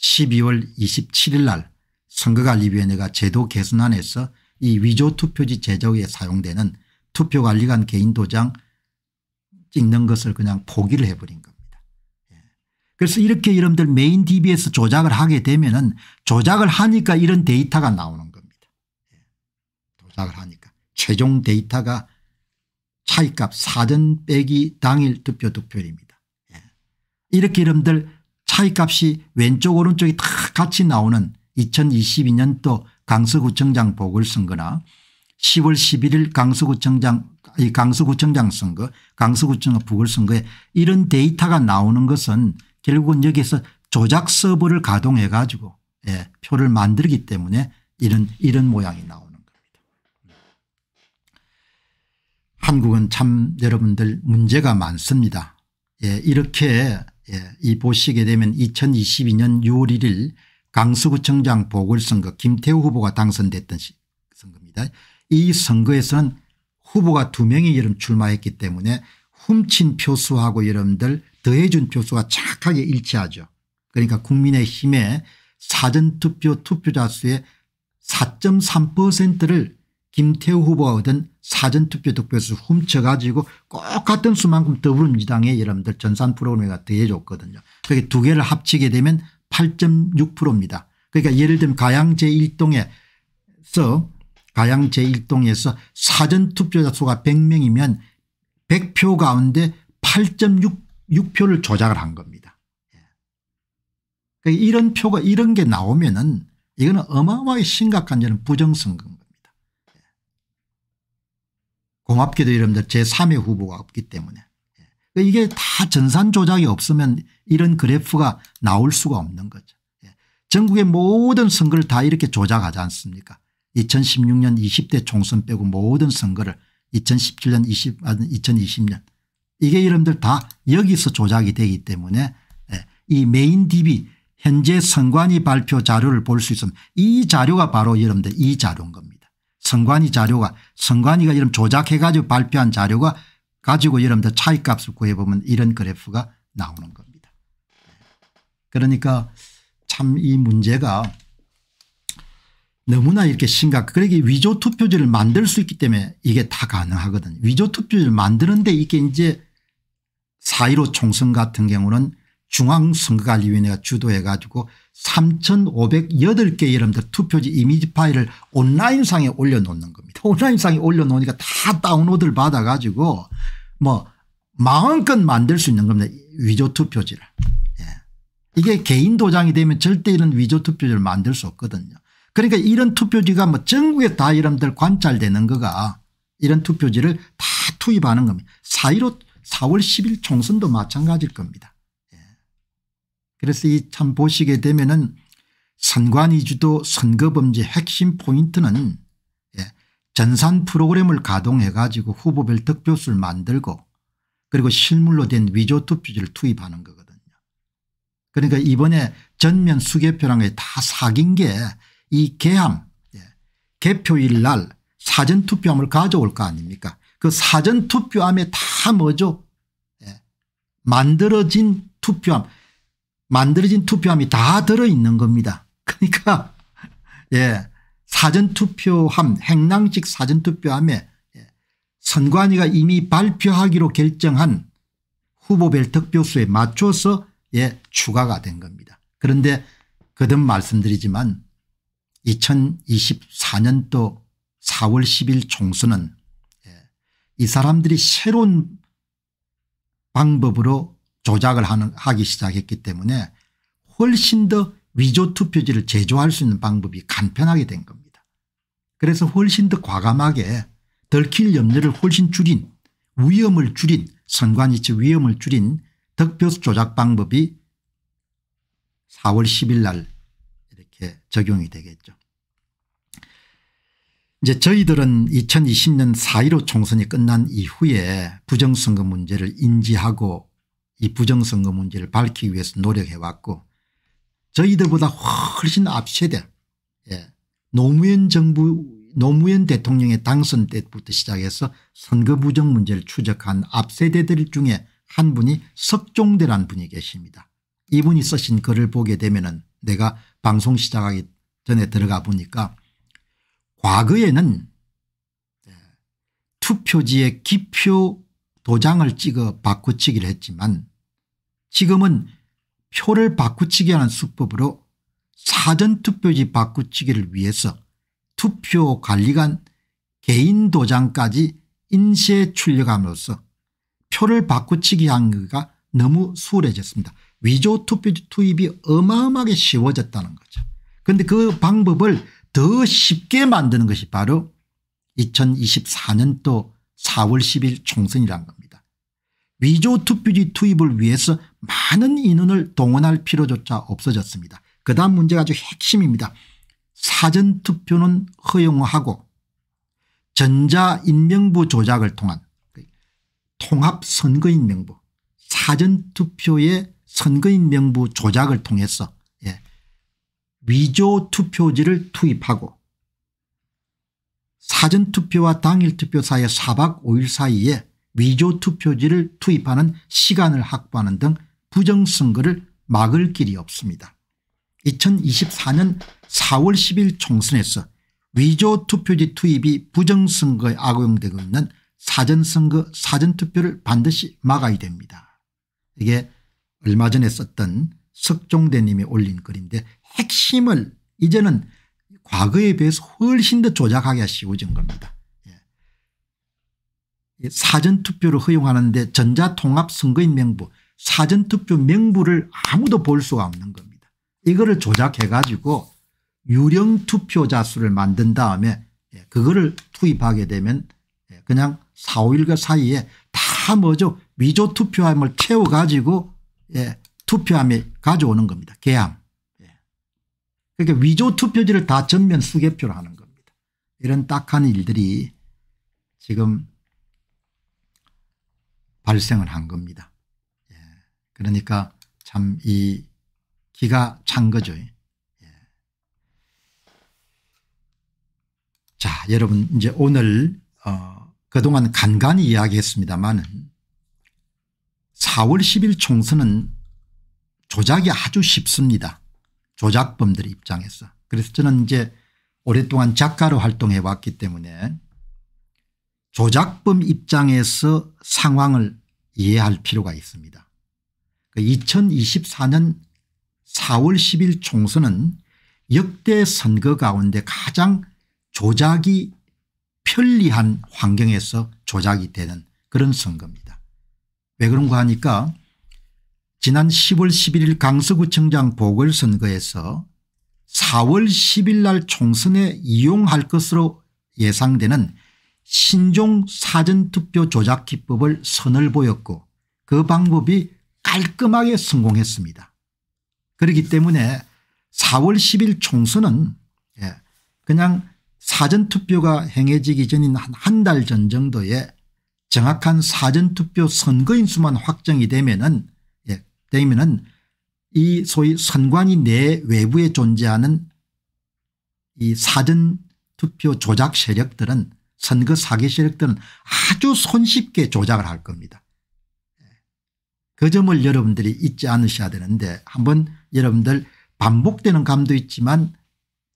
[SPEAKER 1] 12월 27일 날 선거관리위원회가 제도 개선안에서 이 위조 투표지 제작에 사용되는 투표관리관 개인 도장 찍는 것을 그냥 포기를 해버린 겁니다. 그래서 이렇게 여러분들 메인 d b s 조작을 하게 되면 은 조작을 하니까 이런 데이터가 나오는 겁니다. 예. 조작을 하니까 최종 데이터가 차이값 사전 빼기 당일 투표 득표율입니다. 예. 이렇게 여러분들 차이값이 왼쪽 오른쪽이 다 같이 나오는 2022년도 강서구청장 보궐선거나 10월 11일 강서구청장 강서구청장 선거 강서구청 보궐선거에 이런 데이터가 나오는 것은 결국은 여기에서 조작 서버를 가동해 가지고 예, 표를 만들기 때문에 이런 이런 모양이 나오는 겁니다. 한국은 참 여러분들 문제가 많습니다. 예, 이렇게 예, 이 보시게 되면 2022년 6월 1일 강서구청장 보궐선거 김태우 후보가 당선됐던 선거입니다. 이 선거에서는 후보가 두 명이 여름 출마했기 때문에 훔친 표수하고 여러분들 더해준 표수가 착하게 일치하죠. 그러니까 국민의힘의 사전투표 투표자 수의 4.3%를 김태우 후보가 얻은 사전투표 득표수 훔쳐가지고 꼭 같은 수만큼 더불어민주당에 여러분들 전산 프로그램에 더해줬거든요. 그게 두 개를 합치게 되면 8.6%입니다. 그러니까 예를 들면 가양 제1동에서 가양 제1동에서 사전투표자 수가 100명이면 100표 가운데 6표를 조작을 한 겁니다. 그러니까 이런 표가 이런 게 나오면은 이거는 어마어마하게 심각한 저는 부정선거인 겁니다. 예. 고맙게도 여러분들 제3의 후보가 없기 때문에 그러니까 이게 다 전산 조작이 없으면 이런 그래프가 나올 수가 없는 거죠. 전국의 모든 선거를 다 이렇게 조작하지 않습니까 2016년 20대 총선 빼고 모든 선거를 2017년 20, 2020년 이게 이름들 다 여기서 조작이 되기 때문에 예, 이 메인 DB 현재 선관위 발표 자료를 볼 수 있으면 이 자료가 바로 여러분들 이 자료인 겁니다. 선관위 자료가 선관위가 이런 조작해 가지고 발표한 자료가 가지고 여러분들 차이값을 구해보면 이런 그래프가 나오는 겁니다. 그러니까 참 이 문제가 너무나 이렇게 심각 그러게 그러니까 위조 투표지를 만들 수 있기 때문에 이게 다 가능하거든요. 위조 투표지를 만드는데 이게 이제 4.15 총선 같은 경우는 중앙선거관리위원회가 주도해 가지고 3508개의 여러분들 투표지 이미지 파일을 온라인상에 올려놓는 겁니다. 온라인상에 올려놓으니까 다 다운로드를 받아 가지고 뭐 마음껏 만들 수 있는 겁니다. 위조 투표지를. 예. 이게 개인 도장이 되면 절대 이런 위조 투표지를 만들 수 없거든요. 그러니까 이런 투표지가 뭐 전국에 다 여러분들 관찰되는 거가 이런 투표지를 다 투입하는 겁니다. 4.15 4월 10일 총선도 마찬가지일 겁니다. 예. 그래서 이 참 보시게 되면은 선관위주도 선거범죄 핵심 포인트는 예, 전산 프로그램을 가동해 가지고 후보별 득표수를 만들고 그리고 실물로 된 위조 투표지를 투입하는 거거든요. 그러니까 이번에 전면 수개표랑 다 사귄 게이 개항 예, 개표일 날 사전투표함을 가져올 거 아닙니까 그 사전 투표함에 다 뭐죠? 예. 만들어진 투표함. 만들어진 투표함이 다 들어있는 겁니다. 그러니까 예. 사전 투표함 행랑식 사전 투표함에 예. 선관위가 이미 발표하기로 결정한 후보별 득표수에 맞춰서 예, 추가가 된 겁니다. 그런데 거듭 말씀드리지만 2024년도 4월 10일 총선은 이 사람들이 새로운 방법으로 조작을 하는, 하기 시작했기 때문에 훨씬 더 위조 투표지를 제조할 수 있는 방법이 간편하게 된 겁니다. 그래서 훨씬 더 과감하게 덜킬 염려를 훨씬 줄인 위험을 줄인 선관위치 위험을 줄인 득표 수 조작 방법이 4월 10일 날 이렇게 적용이 되겠죠. 이제 저희들은 2020년 4.15 총선이 끝난 이후에 부정선거 문제를 인지하고 이 부정선거 문제를 밝히기 위해서 노력해왔고 저희들보다 훨씬 앞세대 예. 노무현 정부 노무현 대통령의 당선 때부터 시작해서 선거 부정 문제를 추적한 앞세대들 중에 한 분이 석종대란 분이 계십니다. 이분이 쓰신 글을 보게 되면 은 내가 방송 시작하기 전에 들어가 보니까 과거에는 투표지에 기표 도장을 찍어 바꾸치기를 했지만 지금은 표를 바꾸치기 하는 수법으로 사전투표지 바꾸치기를 위해서 투표관리관 개인 도장까지 인쇄 출력함으로써 표를 바꾸치기 한거가 너무 수월해졌습니다. 위조 투표지 투입이 어마어마하게 쉬워졌다는 거죠. 그런데 그 방법을 더 쉽게 만드는 것이 바로 2024년도 4월 10일 총선이란 겁니다. 위조 투표지 투입을 위해서 많은 인원을 동원할 필요조차 없어졌습니다. 그 다음 문제가 아주 핵심입니다. 사전투표는 허용하고 전자인명부 조작을 통한 통합선거인명부 사전투표의 선거인명부 조작을 통해서 위조 투표지를 투입하고 사전투표와 당일투표 사이 4박 5일 사이에 위조 투표지를 투입하는 시간을 확보하는 등 부정선거를 막을 길이 없습니다. 2024년 4월 10일 총선에서 위조 투표지 투입이 부정선거에 악용되고 있는 사전선거 사전투표를 반드시 막아야 됩니다. 이게 얼마 전에 썼던 석종대님이 올린 글인데 핵심을 이제는 과거에 비해서 훨씬 더 조작하기가 쉬워진 겁니다. 예. 사전투표를 허용하는데 전자통합선거인명부 사전투표 명부를 아무도 볼 수가 없는 겁니다. 이거를 조작해 가지고 유령투표자 수를 만든 다음에 예, 그거를 투입하게 되면 예, 그냥 4, 5일과 사이에 다 뭐죠 위조투표함을 채워 가지고 투표함에 가져오는 겁니다. 개함. 그러니까 위조 투표지를 다 전면 수개표로 하는 겁니다. 이런 딱한 일들이 지금 발생을 한 겁니다. 예. 그러니까 참 이 기가 찬 거죠. 예. 자 여러분 이제 오늘 어, 그동안 간간히 이야기했습니다마는 4월 10일 총선은 조작이 아주 쉽습니다. 조작범들 입장에서 그래서 저는 이제 오랫동안 작가로 활동해 왔기 때문에 조작범 입장에서 상황을 이해할 필요가 있습니다. 2024년 4월 10일 총선은 역대 선거 가운데 가장 조작이 편리한 환경에서 조작이 되는 그런 선거입니다. 왜 그런가 하니까 지난 10월 11일 강서구청장 보궐선거에서 4월 10일 날 총선에 이용할 것으로 예상되는 신종 사전투표 조작 기법을 선을 보였고 그 방법이 깔끔하게 성공했습니다. 그렇기 때문에 4월 10일 총선은 예, 그냥 사전투표가 행해지기 전인 한 달 전 정도에 정확한 사전투표 선거인 수만 확정이 되면 은 되면은 이 소위 선관위 내 외부에 존재하는 이 사전투표 조작 세력들은 선거 사기 세력들은 아주 손쉽게 조작을 할 겁니다. 그 점을 여러분들이 잊지 않으셔야 되는데 한번 여러분들 반복되는 감도 있지만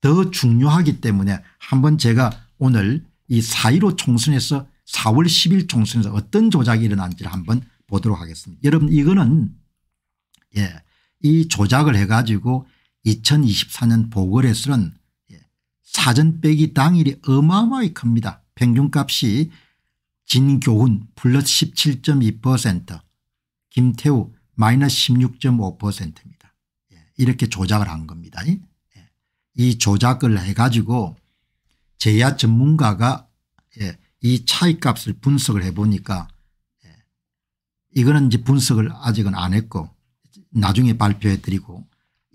[SPEAKER 1] 더 중요하기 때문에 한번 제가 오늘 이4.15 총선에서 4월 10일 총선에서 어떤 조작이 일어난지를 한번 보도록 하겠습니다. 여러분 이거는 예. 이 조작을 해가지고 2024년 보궐에서는 예. 사전 빼기 당일이 어마어마하게 큽니다. 평균값이 진교훈 플러스 17.2% 김태우 마이너스 16.5%입니다. 예. 이렇게 조작을 한 겁니다. 예. 이 조작을 해가지고 제야 전문가가 예. 이 차이값을 분석을 해보니까 예. 이거는 이제 분석을 아직은 안 했고 나중에 발표해드리고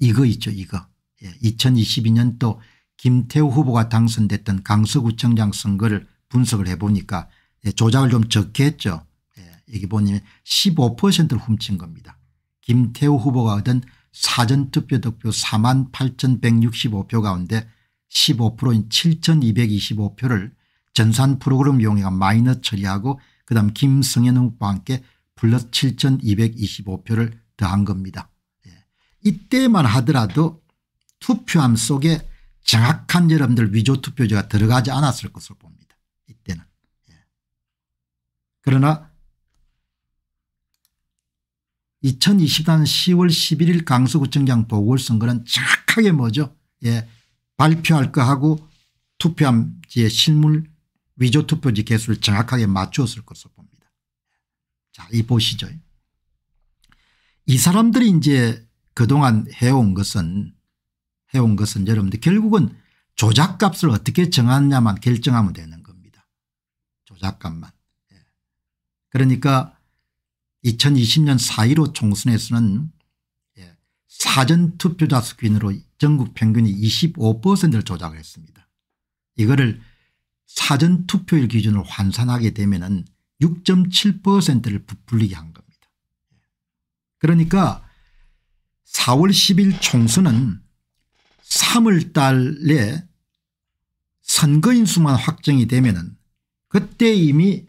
[SPEAKER 1] 이거 있죠 이거. 예, 2022년도 김태우 후보가 당선됐던 강서구청장 선거를 분석을 해보니까 예, 조작을 좀 적게 했죠. 예, 여기 보면 15%를 훔친 겁니다. 김태우 후보가 얻은 사전투표 득표 4만 8,165표 가운데 15%인 7,225표를 전산 프로그램 용해가 마이너 처리하고 그다음 김성현 후보와 함께 플러스 7,225표를 더한 겁니다. 예. 이때만 하더라도 투표함 속에 정확한 여러분들 위조 투표자가 들어가지 않았을 것으로 봅니다.
[SPEAKER 2] 이때는. 예.
[SPEAKER 1] 그러나 2020년 10월 11일 강서구청장 보궐선거는 정확하게 뭐죠? 예, 발표할 거하고 투표함지의 실물 위조 투표지 개수를 정확하게 맞추었을 것으로 봅니다. 자, 이 보시죠. 이 사람들이 이제 그동안 해온 것은 해온 것은 여러분들 결국은 조작값을 어떻게 정하냐만 느 결정하면 되는 겁니다. 조작값만. 예. 그러니까 2020년 4.15 총선에서는 예, 사전투표자 수 기준으로 전국 평균이 25%를 조작을 했습니다. 이거를 사전투표일 기준으로 환산하게 되면 은 6.7%를 부풀리게 한 그러니까 4월 10일 총선은 3월 달에 선거인 수만 확정이 되면 은 그때 이미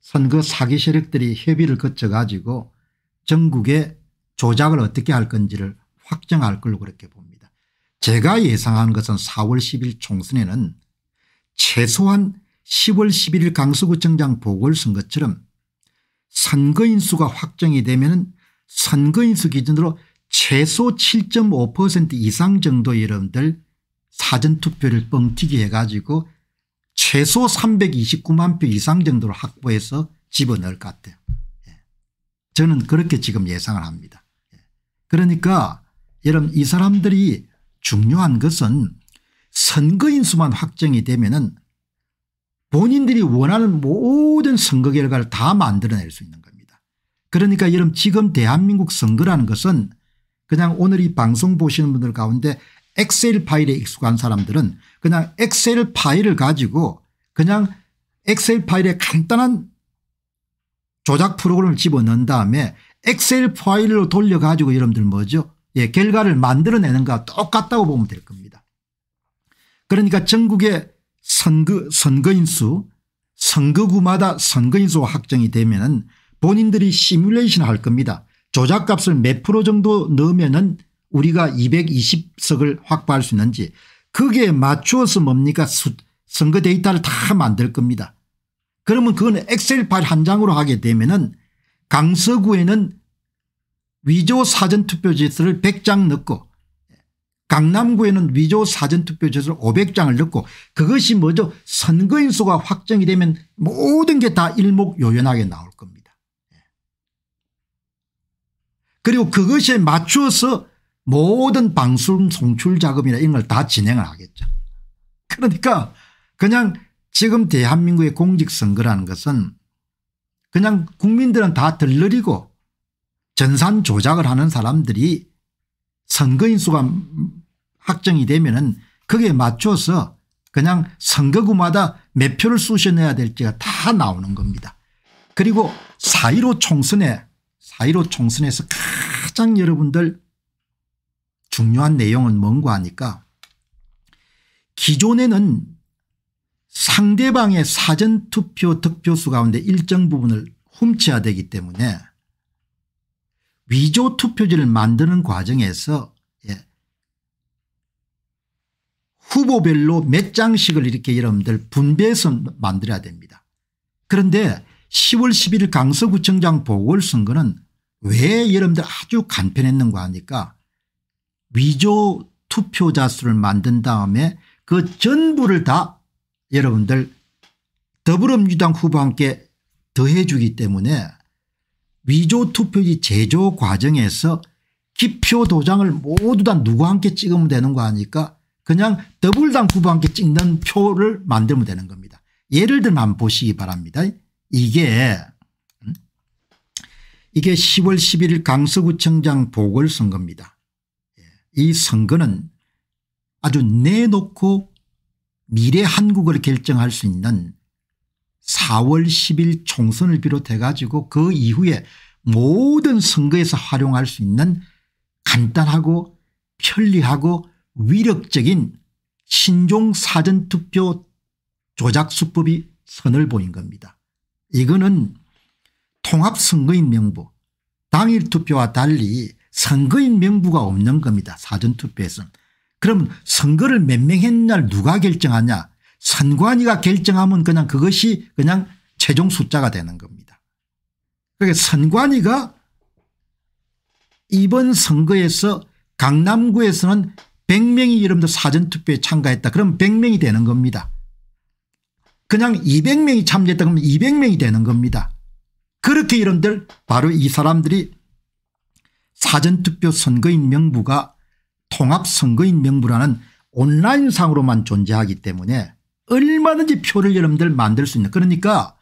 [SPEAKER 1] 선거 사기 세력들이 협의를 거쳐 가지고 전국의 조작을 어떻게 할 건지를 확정할 걸로 그렇게 봅니다. 제가 예상하는 것은 4월 10일 총선에는 최소한 10월 11일 강서구청장 보궐선거처럼 선거인 수가 확정이 되면 선거인 수 기준으로 최소 7.5% 이상 정도 여러분들 사전투표를 뻥튀기 해가지고 최소 329만 표 이상 정도로 확보해서 집어넣을 것 같아요. 예. 저는 그렇게 지금 예상을 합니다. 예. 그러니까 여러분 이 사람들이 중요한 것은 선거인수만 확정이 되면 은 본인들이 원하는 모든 선거 결과를 다 만들어낼 수 있는 겁니다. 그러니까 여러분 지금 대한민국 선거라는 것은 그냥 오늘 이 방송 보시는 분들 가운데 엑셀 파일에 익숙한 사람들은 그냥 엑셀 파일을 가지고 그냥 엑셀 파일에 간단한 조작 프로그램을 집어넣은 다음에 엑셀 파일로 돌려가지고 여러분들 뭐죠 예, 결과를 만들어내는 거와 똑같다고 보면 될 겁니다. 그러니까 전국에 선거, 선거인수 선거구마다 선거인수 확정이 되면 은 본인들이 시뮬레이션 할 겁니다. 조작값을 몇 프로 정도 넣으면 은 우리가 220석을 확보할 수 있는지 그게 맞추어서 뭡니까 수, 선거 데이터를 다 만들 겁니다. 그러면 그건 엑셀 파일 한 장으로 하게 되면 은 강서구에는 위조 사전투표지수를 100장 넣고 강남구에는 위조 사전투표지를 500장을 넣고 그것이 뭐죠 선거인 수가 확정이 되면 모든 게 다 일목요연하게 나올 겁니다. 예. 그리고 그것에 맞추어서 모든 방송 송출 작업이나 이런 걸 다 진행을 하겠죠. 그러니까 그냥 지금 대한민국의 공직선거라는 것은 그냥 국민들은 다 들러리고 전산 조작을 하는 사람들이 선거인 수가 확정이 되면은 거기에 맞춰서 그냥 선거구마다 몇 표를 쑤셔내야 될지가 다 나오는 겁니다. 그리고 4.15 총선에 4.15 총선에서 가장 여러분들 중요한 내용은 뭔가 하니까 기존에는 상대방의 사전투표 득표수 가운데 일정 부분을 훔쳐야 되기 때문에 위조 투표지를 만드는 과정에서 예. 후보별로 몇 장씩을 이렇게 여러분들 분배해서 만들어야 됩니다. 그런데 10월 11일 강서구청장 보궐선거는 왜 여러분들 아주 간편했는가 하니까 위조 투표자 수를 만든 다음에 그 전부를 다 여러분들 더불어민주당 후보와 함께 더해주기 때문에 위조 투표지 제조 과정에서 기표 도장을 모두 다 누구 함께 찍으면 되는 거 아니까 그냥 더블당 후보 함께 찍는 표를 만들면 되는 겁니다. 예를 들면 보시기 바랍니다. 이게 음? 이게 10월 11일 강서구청장 보궐선거입니다. 예, 이 선거는 아주 내놓고 미래 한국을 결정할 수 있는 4월 10일 총선을 비롯해 가지고 그 이후에 모든 선거에서 활용할 수 있는 간단하고 편리하고 위력적인 신종 사전투표 조작 수법이 선을 보인 겁니다. 이거는 통합선거인 명부 당일 투표와 달리 선거인 명부가 없는 겁니다. 사전투표에서는. 그럼 선거를 몇 명 했냐를 느 누가 결정하냐 선관위가 결정하면 그냥 그것이 그냥 최종 숫자가 되는 겁니다. 그러니까 선관위가 이번 선거에서 강남구에서는 100명이 여러분들 사전투표에 참가했다. 그럼 100명이 되는 겁니다. 그냥 200명이 참여했다 그러면 200명이 되는 겁니다. 그렇게 이름들 바로 이 사람들이 사전투표 선거인 명부가 통합선거인 명부라는 온라인상으로만 존재하기 때문에 얼마든지 표를 여러분들 만들 수 있는 그러니까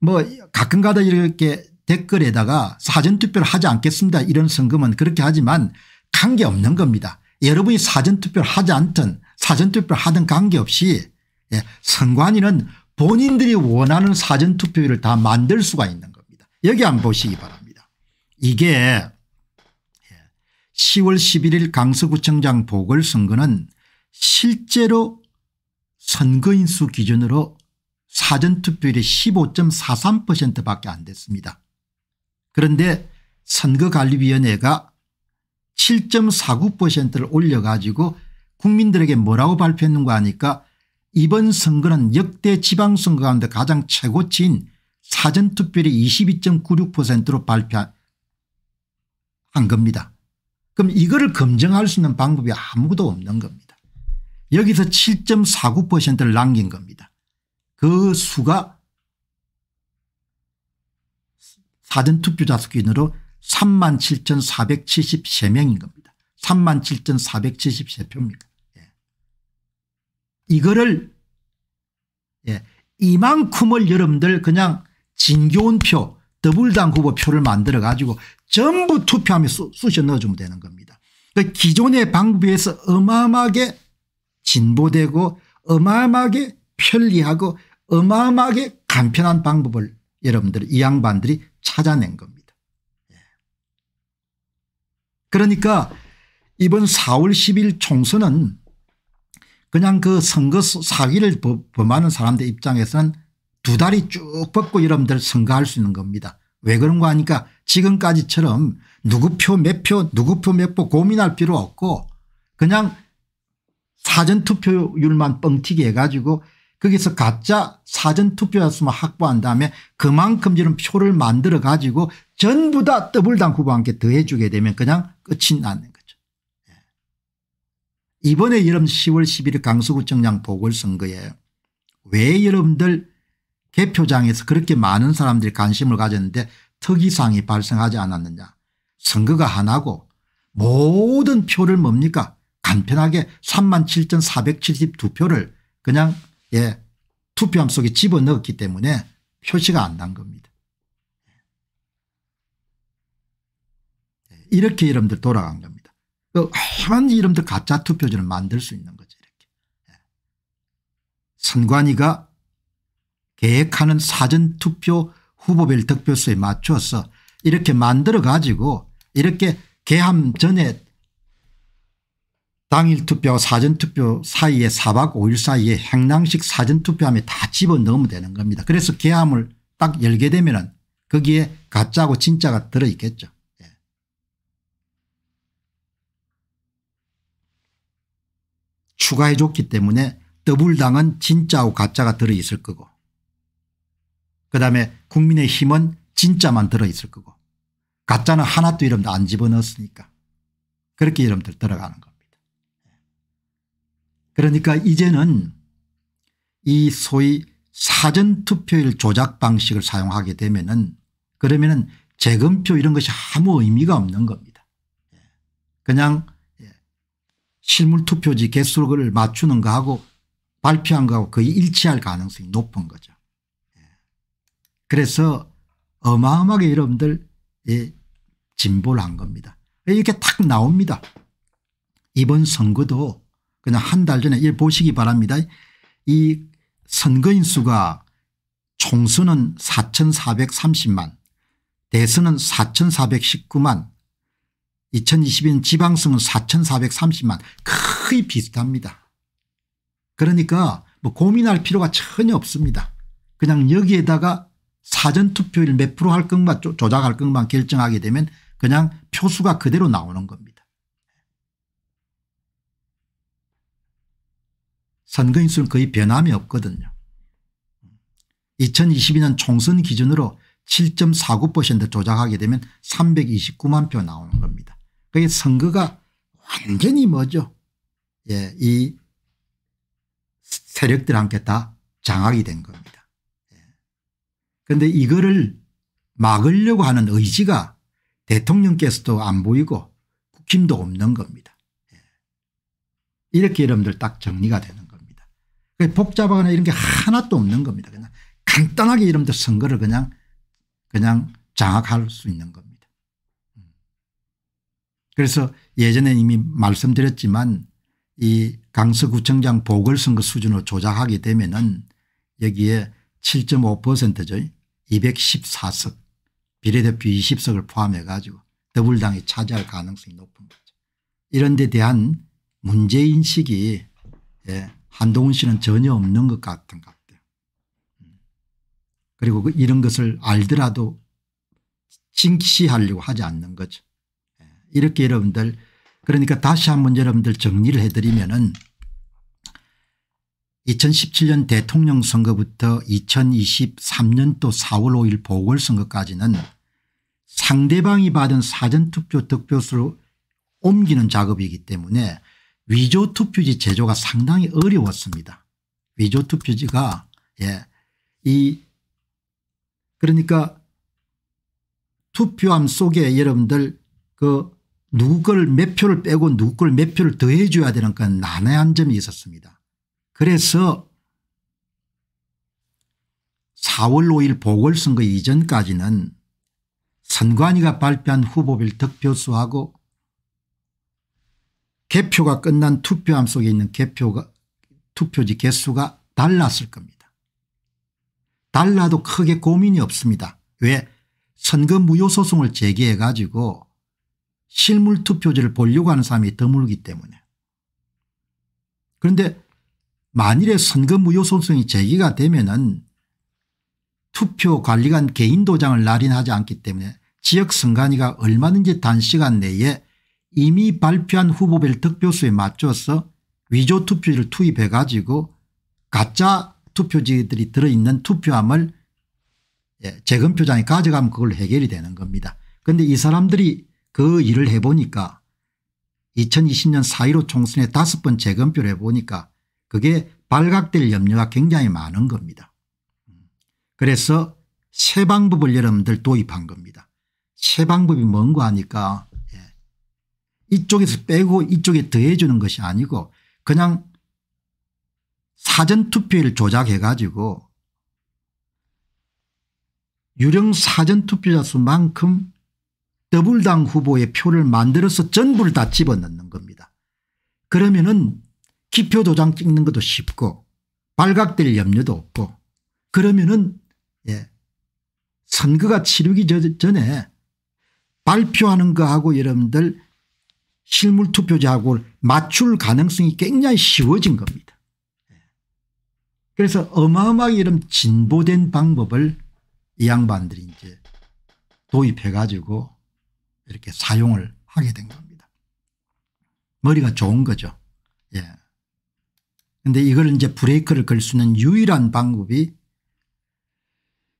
[SPEAKER 1] 뭐 가끔가다 이렇게 댓글에다가 사전투표를 하지 않겠습니다 이런 성금은 그렇게 하지만 관계없는 겁니다. 여러분이 사전투표를 하지 않든 사전투표를 하든 관계없이 예, 선관위는 본인들이 원하는 사전투표율을 다 만들 수가 있는 겁니다. 여기 한번 보시기 바랍니다. 이게 10월 예, 11일 강서구청장 보궐선거는 실제로 선거인 수 기준으로 사전투표율이 15.43%밖에 안 됐습니다. 그런데 선거관리위원회가 7.49%를 올려가지고 국민들에게 뭐라고 발표했는가 하니까 이번 선거는 역대 지방선거 가운데 가장 최고치인 사전투표율이 22.96%로 발표한 겁니다. 그럼 이거를 검증할 수 있는 방법이 아무도 것 없는 겁니다. 여기서 7.49%를 남긴 겁니다. 그 수가 사전투표자 수 기준으로 37,473명인 겁니다. 37,473표입니다. 예. 이거를 예. 이만큼을 여러분들 그냥 진교훈표 더블당 후보 표를 만들어 가지고 전부 투표함에 쑤셔 넣어주면 되는 겁니다. 그 기존의 방법에 서 어마어마하게 진보되고 어마어마하게 편리하고 어마어마하게 간편한 방법을 여러분들 이 양반들이 찾아낸 겁니다. 예. 그러니까 이번 4월 10일 총선은 그냥 그 선거 사기를 범하는 사람들 입장에서는 두 다리 쭉 뻗고 여러분들 선거할 수 있는 겁니다. 왜 그런 거 하니까 지금까지처럼 누구 표 몇 표 누구 표 몇 표 고민할 필요 없고 그냥 사전투표율만 뻥튀기 해가지고 거기서 가짜 사전투표였으면 확보한 다음에 그만큼처런 표를 만들어 가지고 전부 다 더블당 후보한테 더해주게 되면 그냥 끝이 나는 거죠. 예. 이번에 여러 10월 11일 강서구청장 보궐선거에 왜 여러분들 개표장에서 그렇게 많은 사람들이 관심을 가졌는데 특이사항이 발생하지 않았느냐. 선거가 하나고 모든 표를 뭡니까 간편하게 37,472표를 그냥 예 투표함 속에 집어넣었기 때문에 표시가 안 난 겁니다. 예, 이렇게 이름들 돌아간 겁니다. 그 험한 이름들 가짜 투표지를 만들 수 있는 거죠. 이렇게. 예. 선관위가 계획하는 사전투표 후보별 득표수에 맞춰서 이렇게 만들어 가지고 이렇게 개함 전에 당일투표와 사전투표 사이에 4박 5일 사이에 행랑식 사전투표함에 다 집어넣으면 되는 겁니다. 그래서 개함을 딱 열게 되면 은 거기에 가짜고 진짜가 들어있겠죠. 예. 추가해줬기 때문에 더블당은 진짜하고 가짜가 들어있을 거고 그다음에 국민의힘은 진짜만 들어있을 거고 가짜는 하나도 이름도 안 집어넣었으니까 그렇게 이름들 들어가는 겁니다. 그러니까 이제는 이 소위 사전투표일 조작 방식을 사용하게 되면 은 그러면 은 재검표 이런 것이 아무 의미가 없는 겁니다. 예. 그냥 예, 실물투표지 개수를 맞추는 거하고 발표한 거하고 거의 일치할 가능성이 높은 거죠. 예. 그래서 어마어마하게 여러분들 진보를 한 겁니다. 이렇게 탁 나옵니다. 이번 선거도 그냥 한 달 전에 예 보시기 바랍니다. 이 선거인 수가 총수는 4,430만 대선은 4,419만 2022년 지방선은 4,430만 거의 비슷합니다. 그러니까 뭐 고민할 필요가 전혀 없습니다. 그냥 여기에다가 사전투표율 몇 프로 할 것만 조작할 것만 결정하게 되면 그냥 표수가 그대로 나오는 겁니다. 선거인수는 거의 변함이 없거든요. 2022년 총선 기준으로 7.49% 조작하게 되면 329만 표 나오는 겁니다. 그게 선거가 완전히 뭐죠 예, 이 세력들한테 다 장악이 된 겁니다. 그런데 예. 이거를 막으려고 하는 의지가 대통령께서도 안 보이고 국힘도 없는 겁니다. 예. 이렇게 여러분들 딱 정리가 되는 복잡하거나 이런 게 하나도 없는 겁니다. 그냥 간단하게 이름도 선거를 그냥 그냥 장악할 수 있는 겁니다. 음. 그래서 예전에 이미 말씀드렸지만 이 강서구청장 보궐선거 수준으로 조작하게 되면은 여기에 7.5%죠. 214석 비례대표 20석을 포함해 가지고 더불당이 차지할 가능성이 높은 거죠. 이런 데 대한 문제인식이 예, 한동훈 씨는 전혀 없는 것 같은 것 같아요. 그리고 그 이런 것을 알더라도 징시하려고 하지 않는 거죠. 예, 이렇게 여러분들 그러니까 다시 한번 여러분들 정리를 해드리면 은 2017년 대통령 선거부터 2023년도 4월 5일 보궐선거까지는 상대방이 받은 사전투표 득표수로 옮기는 작업이기 때문에 위조 투표지 제조가 상당히 어려웠습니다. 위조 투표지가 예, 이 그러니까 투표함 속에 여러분들 그 누구 걸 몇 표를 빼고 누구 걸 몇 표를 더해 줘야 되는 건 난해한 점이 있었습니다. 그래서 4월 5일 보궐선거 이전까지는 선관위가 발표한 후보별 득표수하고 개표가 끝난 투표함 속에 있는 개표가 투표지 개수가 달랐을 겁니다. 달라도 크게 고민이 없습니다. 왜 선거 무효 소송을 제기해 가지고 실물 투표지를 보려고 하는 사람이 드물기 때문에 그런데 만일에 선거 무효 소송이 제기가 되면은 투표관리관 개인 도장을 날인하지 않기 때문에 지역 선관위가 얼마든지 단시간 내에 이미 발표한 후보별 득표수에 맞춰서 위조 투표지를 투입해 가지고 가짜 투표지들이 들어있는 투표함을 예, 재검표장에 가져가면 그걸 해결이 되는 겁니다. 그런데 이 사람들이 그 일을 해보니까 2020년 4.15 총선에 다섯 번 재검표를 해보니까 그게 발각될 염려가 굉장히 많은 겁니다. 그래서 새 방법을 여러분들 도입한 겁니다. 새 방법이 뭔가 하니까 이쪽에서 빼고 이쪽에 더해 주는 것이 아니고 그냥 사전투표를 조작해 가지고 유령 사전투표자 수만큼 더블당 후보의 표를 만들어서 전부를 다 집어넣는 겁니다. 그러면은 기표 도장 찍는 것도 쉽고 발각될 염려도 없고 그러면은 예 선거가 치르기 전에 발표하는 거하고 여러분들 실물 투표자하고 맞출 가능성이 굉장히 쉬워진 겁니다. 예. 그래서 어마어마하게 이런 진보된 방법을 이 양반들이 이제 도입해 가지고 이렇게 사용을 하게 된 겁니다. 머리가 좋은 거죠. 예. 근데 이걸 이제 브레이크를 걸 수는 유일한 방법이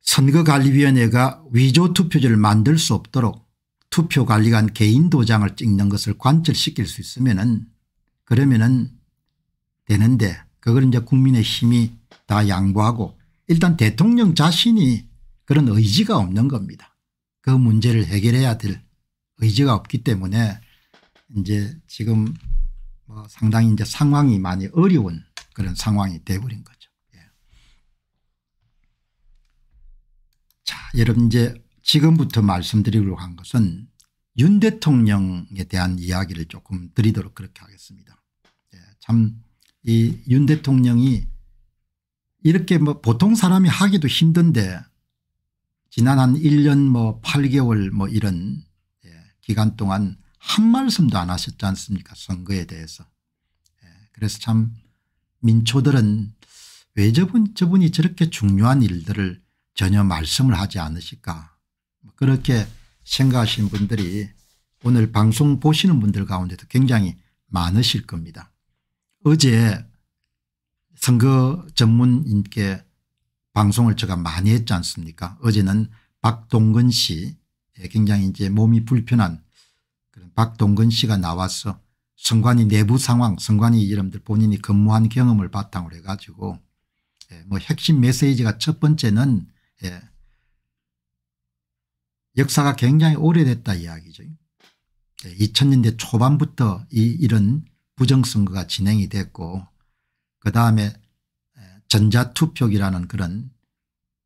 [SPEAKER 1] 선거관리위원회가 위조 투표제를 만들 수 없도록 투표관리관 개인 도장을 찍는 것을 관철시킬 수 있으면은 그러면은 되는데 그걸 이제 국민의 힘이 다 양보하고 일단 대통령 자신이 그런 의지가 없는 겁니다. 그 문제를 해결해야 될 의지가 없기 때문에 이제 지금 뭐 상당히 이제 상황이 많이 어려운 그런 상황이 돼버린 거죠. 예. 자, 여러분 이제 지금부터 말씀드리려고 한 것은 윤 대통령에 대한 이야기를 조금 드리도록 그렇게 하겠습니다. 예, 참이 윤 대통령이 이렇게 뭐 보통 사람이 하기도 힘든데 지난 한 1년 뭐 8개월 뭐 이런 예, 기간 동안 한 말씀도 안 하셨지 않습니까 선거에 대해서. 예, 그래서 참 민초들은 왜 저분, 저분이 저렇게 중요한 일들을 전혀 말씀을 하지 않으실까 뭐 그렇게 생각하시는 분들이 오늘 방송 보시는 분들 가운데도 굉장히 많으실 겁니다. 어제 선거 전문인께 방송을 제가 많이 했지 않습니까 어제는 박동근 씨 예, 굉장히 이제 몸이 불편한 그런 박동근 씨가 나와서 선관위 내부 상황 선관위 여러분들 본인이 근무한 경험을 바탕으로 해가지고 예, 뭐 핵심 메시지가 첫 번째는 예, 역사가 굉장히 오래됐다 이야기죠. 2000년대 예, 초반부터 이 이런 부정선거가 진행이 됐고 그다음에 예, 전자투표기라는 그런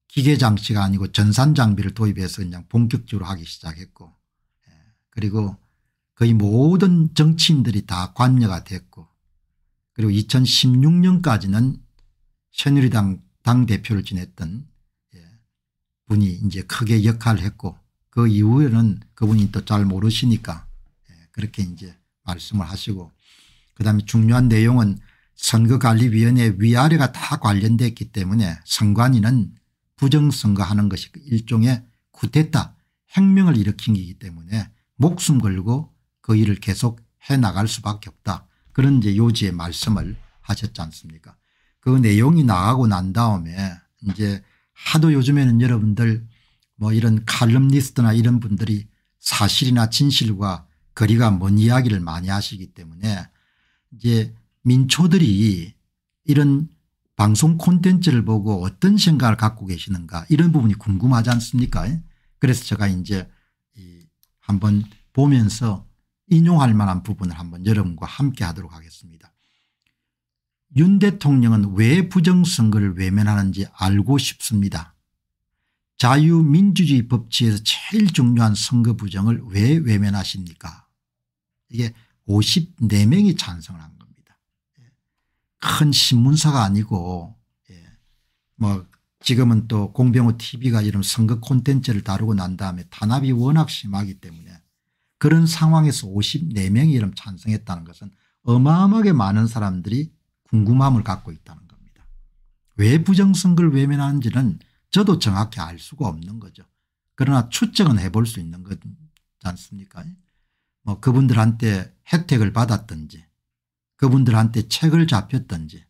[SPEAKER 1] 기계장치가 아니고 전산장비를 도입해서 그냥 본격적으로 하기 시작했고 예, 그리고 거의 모든 정치인들이 다 관여가 됐고 그리고 2016년까지는 새누리당 당대표를 지냈던 분이 이제 크게 역할을 했고 그 이후에는 그분이 또 잘 모르시니까 예, 그렇게 이제 말씀을 하시고 그다음에 중요한 내용은 선거관리위원회 위아래가 다관련되어있기 때문에 선관위는 부정선거하는 것이 그 일종의 구태타 혁명을 일으킨 기이기 때문에 목숨 걸고 그 일을 계속 해나갈 수밖에 없다. 그런 이제 요지의 말씀을 하셨지 않습니까 그 내용이 나가고 난 다음에 이제 하도 요즘에는 여러분들 뭐 이런 칼럼니스트나 이런 분들이 사실이나 진실과 거리가 먼 이야기를 많이 하시기 때문에 이제 민초들이 이런 방송 콘텐츠를 보고 어떤 생각을 갖고 계시는가 이런 부분이 궁금하지 않습니까 그래서 제가 이제 한번 보면서 인용할 만한 부분을 한번 여러분과 함께 하도록 하겠습니다. 윤 대통령은 왜 부정선거를 외면하는지 알고 싶습니다. 자유민주주의 법치에서 제일 중요한 선거 부정을 왜 외면하십니까 이게 54명이 찬성을 한 겁니다. 큰 신문사가 아니고 예, 뭐 지금은 또 공병호 tv가 이런 선거 콘텐츠를 다루고 난 다음에 단합이 워낙 심하기 때문에 그런 상황에서 54명이 이런 찬성했다는 것은 어마어마하게 많은 사람들이 궁금함을 갖고 있다는 겁니다. 왜 부정선거를 외면하는지는 저도 정확히 알 수가 없는 거죠. 그러나 추측은 해볼 수 있는 거지 않습니까? 뭐 그분들한테 혜택을 받았든지 그분들한테 책을 잡혔든지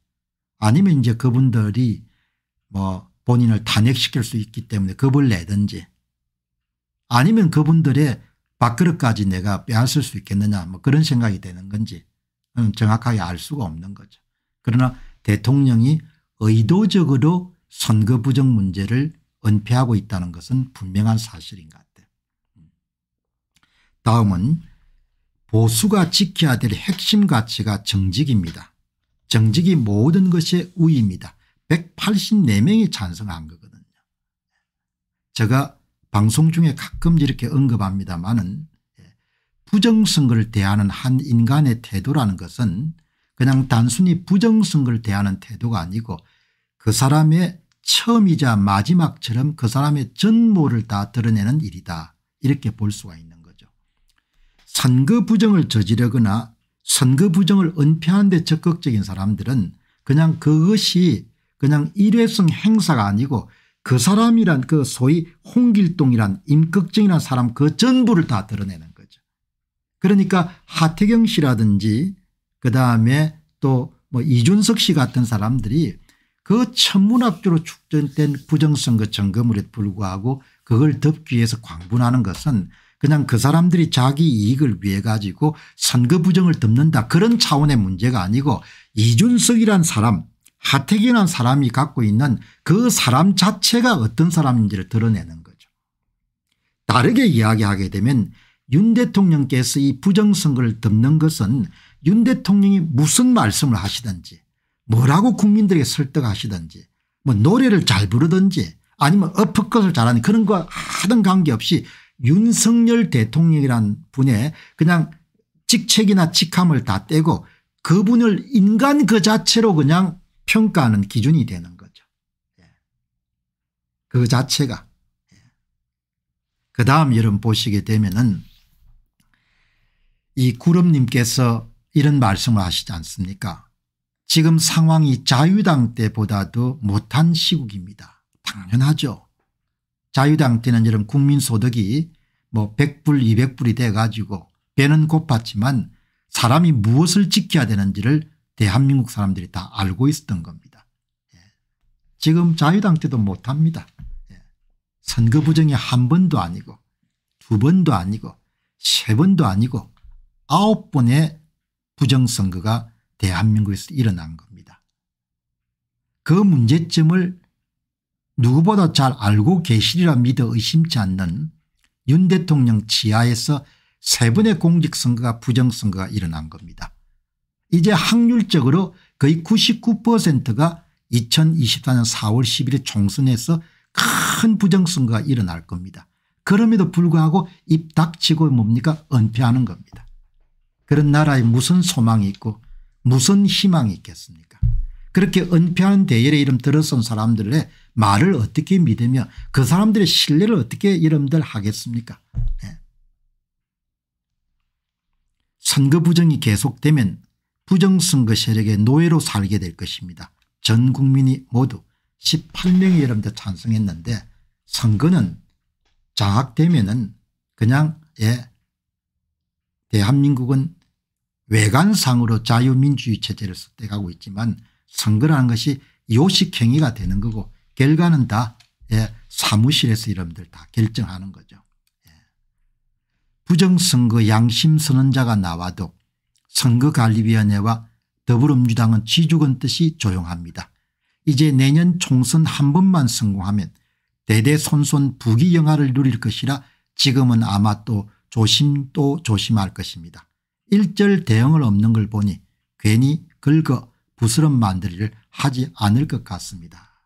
[SPEAKER 1] 아니면 이제 그분들이 뭐 본인을 탄핵시킬 수 있기 때문에 겁을 내든지 아니면 그분들의 밥그릇까지 내가 빼앗을 수 있겠느냐 뭐 그런 생각이 되는 건지 음, 정확하게 알 수가 없는 거죠. 그러나 대통령이 의도적으로 선거 부정 문제를 은폐하고 있다는 것은 분명한 사실인 것 같아요. 다음은 보수가 지켜야 될 핵심 가치가 정직입니다. 정직이 모든 것의 우위입니다. 184명이 찬성한 거거든요. 제가 방송 중에 가끔 이렇게 언급합니다마는 예, 부정선거를 대하는 한 인간의 태도라는 것은 그냥 단순히 부정선거를 대하는 태도가 아니고 그 사람의 처음이자 마지막처럼 그 사람의 전모를 다 드러내는 일이다 이렇게 볼 수가 있는 거죠. 선거 부정을 저지르거나 선거 부정을 은폐하는 데 적극적인 사람들은 그냥 그것이 그냥 일회성 행사가 아니고 그 사람이란 그 소위 홍길동이란 임꺽정이란 사람 그 전부를 다 드러내는 거죠. 그러니까 하태경 씨라든지 그다음에 또뭐 이준석 씨 같은 사람들이 그 천문 앞주로 축전된 부정선거 점검에 불구하고 그걸 덮기 위해서 광분하는 것은 그냥 그 사람들이 자기 이익을 위해 가지고 선거 부정을 덮는다 그런 차원의 문제가 아니고 이준석이란 사람 하태이란 사람이 갖고 있는 그 사람 자체가 어떤 사람인지를 드러내는 거죠. 다르게 이야기하게 되면 윤 대통령께서 이 부정선거를 덮는 것은 윤 대통령이 무슨 말씀을 하시든지 뭐라고 국민들에게 설득하시든지 뭐 노래를 잘 부르든지 아니면 어퍼컷을 잘하는 그런 거 하든 관계없이 윤석열 대통령이란 분의 그냥 직책이나 직함을 다 떼고 그분을 인간 그 자체로 그냥 평가하는 기준이 되는 거죠. 예. 그 자체가. 예. 그 다음 여름 보시게 되면은 이 구름님께서 이런 말씀을 하시지 않습니까 지금 상황이 자유당 때보다도 못한 시국입니다. 당연하죠. 자유당 때는 여러 국민소득이 뭐 100불 200불이 돼가지고 배는 고팠지만 사람이 무엇을 지켜야 되는지를 대한민국 사람들이 다 알고 있었던 겁니다. 예. 지금 자유당 때도 못합니다. 예. 선거 부정이 한 번도 아니고 두 번도 아니고 세 번도 아니고 아홉 번의 부정선거가 대한민국에서 일어난 겁니다. 그 문제점을 누구보다 잘 알고 계시리라 믿어 의심치 않는 윤 대통령 지하에서 세 번의 공직선거가 부정선거가 일어난 겁니다. 이제 확률적으로 거의 99%가 2024년 4월 10일에 총선에서 큰 부정선거가 일어날 겁니다. 그럼에도 불구하고 입 닥치고 뭡니까 은폐하는 겁니다. 그런 나라에 무슨 소망이 있고 무슨 희망이 있겠습니까 그렇게 은폐한 대열의 이름 들어선 사람들의 말을 어떻게 믿으며 그 사람들의 신뢰를 어떻게 여러분들 하겠습니까 네. 예? 선거 부정이 계속되면 부정선거 세력의 노예로 살게 될 것입니다. 전 국민이 모두 18명이 여러분들 찬성했는데 선거는 장악되면 은 그냥 예 대한민국은 외관상으로 자유민주주의 체제를 습득하고 있지만 선거라는 것이 요식행위가 되는 거고 결과는 다 예, 사무실에서 여러분들 다 결정하는 거죠. 예. 부정선거 양심선언자가 나와도 선거관리위원회와 더불어민주당은 지죽은 뜻이 조용합니다. 이제 내년 총선 한 번만 성공하면 대대손손 부귀영화를 누릴 것이라 지금은 아마 또 조심 또 조심할 것입니다. 일절 대응을 없는 걸 보니 괜히 긁어 부스럼 만들기를 하지 않을 것 같습니다.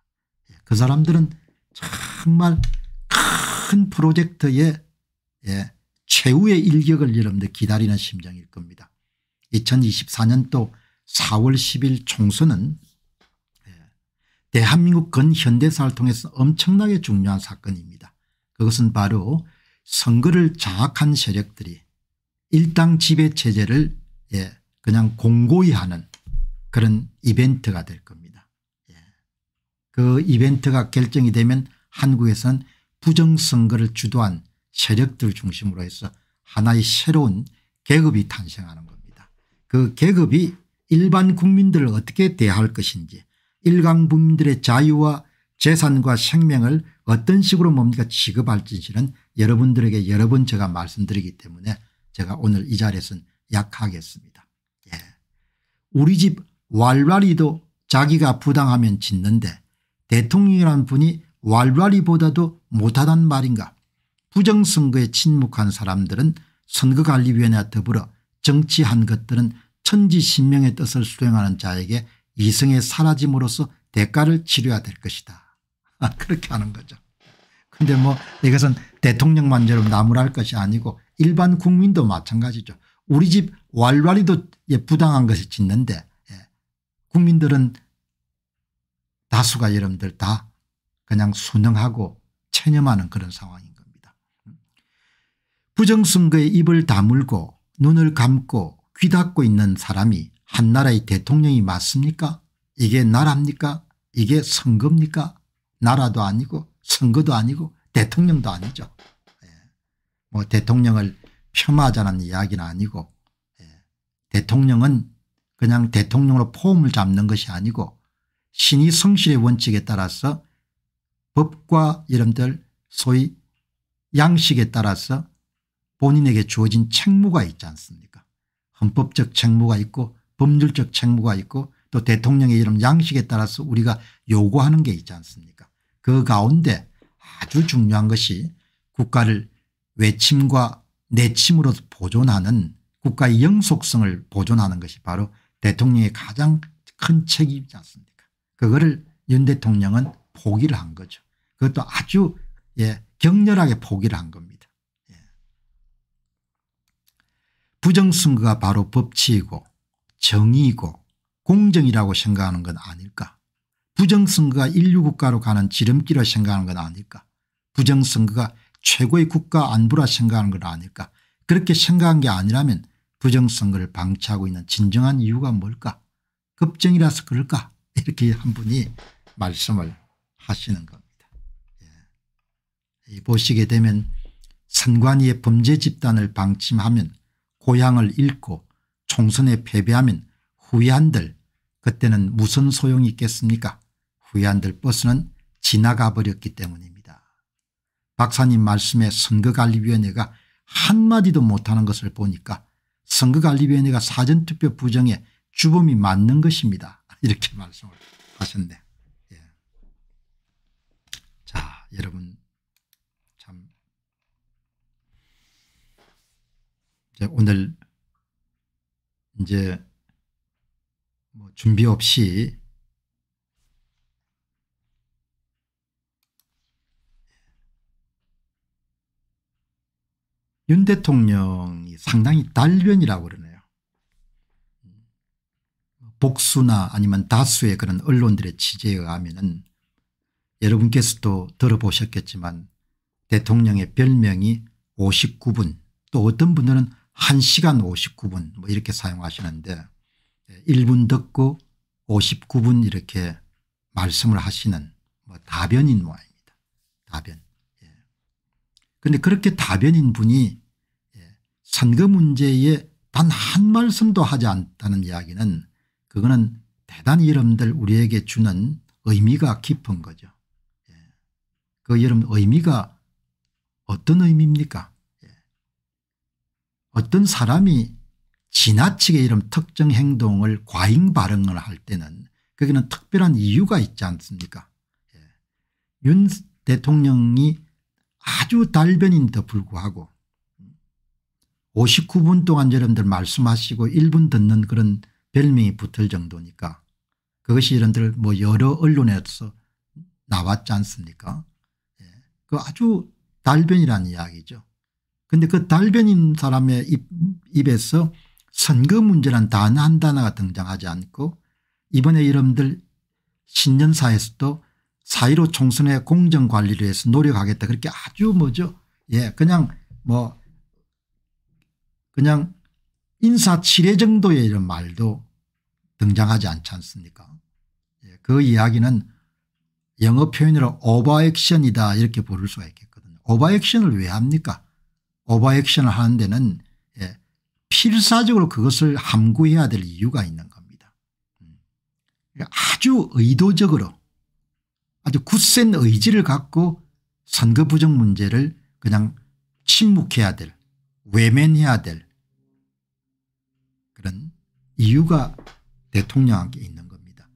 [SPEAKER 1] 예, 그 사람들은 정말 큰프로젝트에 예, 최후의 일격을 여러분들 기다리는 심정일 겁니다. 2024년도 4월 10일 총선은 예, 대한민국 근현대사를 통해서 엄청나게 중요한 사건입니다. 그것은 바로 선거를 장악한 세력들이 일당 지배 체제를 예, 그냥 공고히 하는 그런 이벤트가 될 겁니다. 예. 그 이벤트가 결정이 되면 한국에선 부정선거를 주도한 세력들 중심으로 해서 하나의 새로운 계급이 탄생하는 겁니다. 그 계급이 일반 국민들을 어떻게 대할 것인지 일강 국민들의 자유와 재산과 생명을 어떤 식으로 뭡니까 지급할지는 여러분들에게 여러 번 제가 말씀드리기 때문에 제가 오늘 이 자리에서는 약하겠습니다. 예. 우리 집 왈왈이도 자기가 부당하면 짓는데 대통령이란 분이 왈왈이보다도 못하단 말인가. 부정선거에 침묵한 사람들은 선거관리위원회와 더불어 정치한 것들은 천지신명의 뜻을 수행하는 자에게 이성의 사라짐으로써 대가를 치료해야 될 것이다. 아, 그렇게 하는 거죠. 근데 뭐 이것은 대통령만 여러 나무랄 것이 아니고 일반 국민도 마찬가지죠. 우리 집 왈왈이도 예, 부당한 것을 짓는데 예, 국민들은 다수가 여러분들 다 그냥 순응하고 체념하는 그런 상황인 겁니다. 음. 부정선거에 입을 다물고 눈을 감고 귀 닫고 있는 사람이 한 나라의 대통령이 맞습니까 이게 나라입니까 이게 선거입니까 나라도 아니고 선거도 아니고 대통령도 아니죠. 뭐 대통령을 폄하하자는 이야기는 아니고 예. 대통령은 그냥 대통령으로 폼을 잡는 것이 아니고 신이 성실의 원칙에 따라서 법과 이름들 소위 양식에 따라서 본인에게 주어진 책무가 있지 않습니까 헌법적 책무가 있고 법률적 책무가 있고 또 대통령의 이런 양식에 따라서 우리가 요구하는 게 있지 않습니까 그 가운데 아주 중요한 것이 국가를 외침과 내침으로 보존하는 국가의 영속성을 보존하는 것이 바로 대통령의 가장 큰 책임이지 않습니까 그거를 윤 대통령은 포기를 한 거죠. 그것도 아주 예, 격렬하게 포기를 한 겁니다. 예. 부정선거가 바로 법치이고 정의이고 공정이라고 생각하는 건 아닐까 부정선거가 인류국가로 가는 지름길을 생각하는 건 아닐까 부정선거가 최고의 국가 안보라 생각하는 걸 아닐까 그렇게 생각한 게 아니라면 부정선거를 방치하고 있는 진정한 이유가 뭘까 급정이라서 그럴까 이렇게 한 분이 말씀을 하시는 겁니다. 예. 보시게 되면 선관위의 범죄 집단을 방침하면 고향을 잃고 총선에 패배하면 후회한들 그때는 무슨 소용이 있겠습니까 후회한들 버스는 지나가 버렸기 때문입니다. 박사님 말씀에 선거관리위원회가 한마디도 못하는 것을 보니까 선거관리위원회가 사전투표 부정에 주범이 맞는 것입니다. 이렇게 말씀을 하셨네. 예. 자 여러분 참 이제 오늘 이제 뭐 준비 없이 윤 대통령이 상당히 달변이라고 그러네요. 복수나 아니면 다수의 그런 언론들의 취재에 의하면은 여러분께서도 들어보셨겠지만 대통령의 별명이 59분 또 어떤 분들은 1시간 59분 뭐 이렇게 사용하시는데 1분 듣고 59분 이렇게 말씀을 하시는 뭐 다변인 모양입니다. 다변. 그런데 그렇게 다변인 분이 예, 선거 문제에 단 한 말씀도 하지 않다는 이야기는 그거는 대단히 여러분들 우리에게 주는 의미가 깊은 거죠. 예. 그 여러분 의미가 어떤 의미입니까 예. 어떤 사람이 지나치게 이런 특정 행동을 과잉 발언을 할 때는 거기는 특별한 이유가 있지 않습니까 윤 대통령이 아주 달변인데도 불구하고 59분 동안 여러분들 말씀하시고 1분 듣는 그런 별명이 붙을 정도니까 그것이 여러분들 뭐 여러 언론에서 나왔지 않습니까 예. 그 아주 달변이라는 이야기죠. 그런데그 달변인 사람의 입, 입에서 선거 문제란 단한 단어가 등장하지 않고 이번에 여러분들 신년사에서도 사이로 총선의 공정관리를 위해서 노력하겠다 그렇게 아주 뭐죠 예 그냥 뭐 그냥 인사치례 정도의 이런 말도 등장하지 않지 않습니까 예, 그 이야기는 영어 표현으로 오버액션이다 이렇게 부를 수가 있겠거든요 오버액션을 왜 합니까 오버액션을 하는 데는 예, 필사적으로 그것을 함구해야 될 이유가 있는 겁니다 음. 그러니까 아주 의도적으로 아주 굳센 의지를 갖고 선거 부정 문제를 그냥 침묵해야 될 외면해야 될 그런 이유가 대통령에게 있는 겁니다.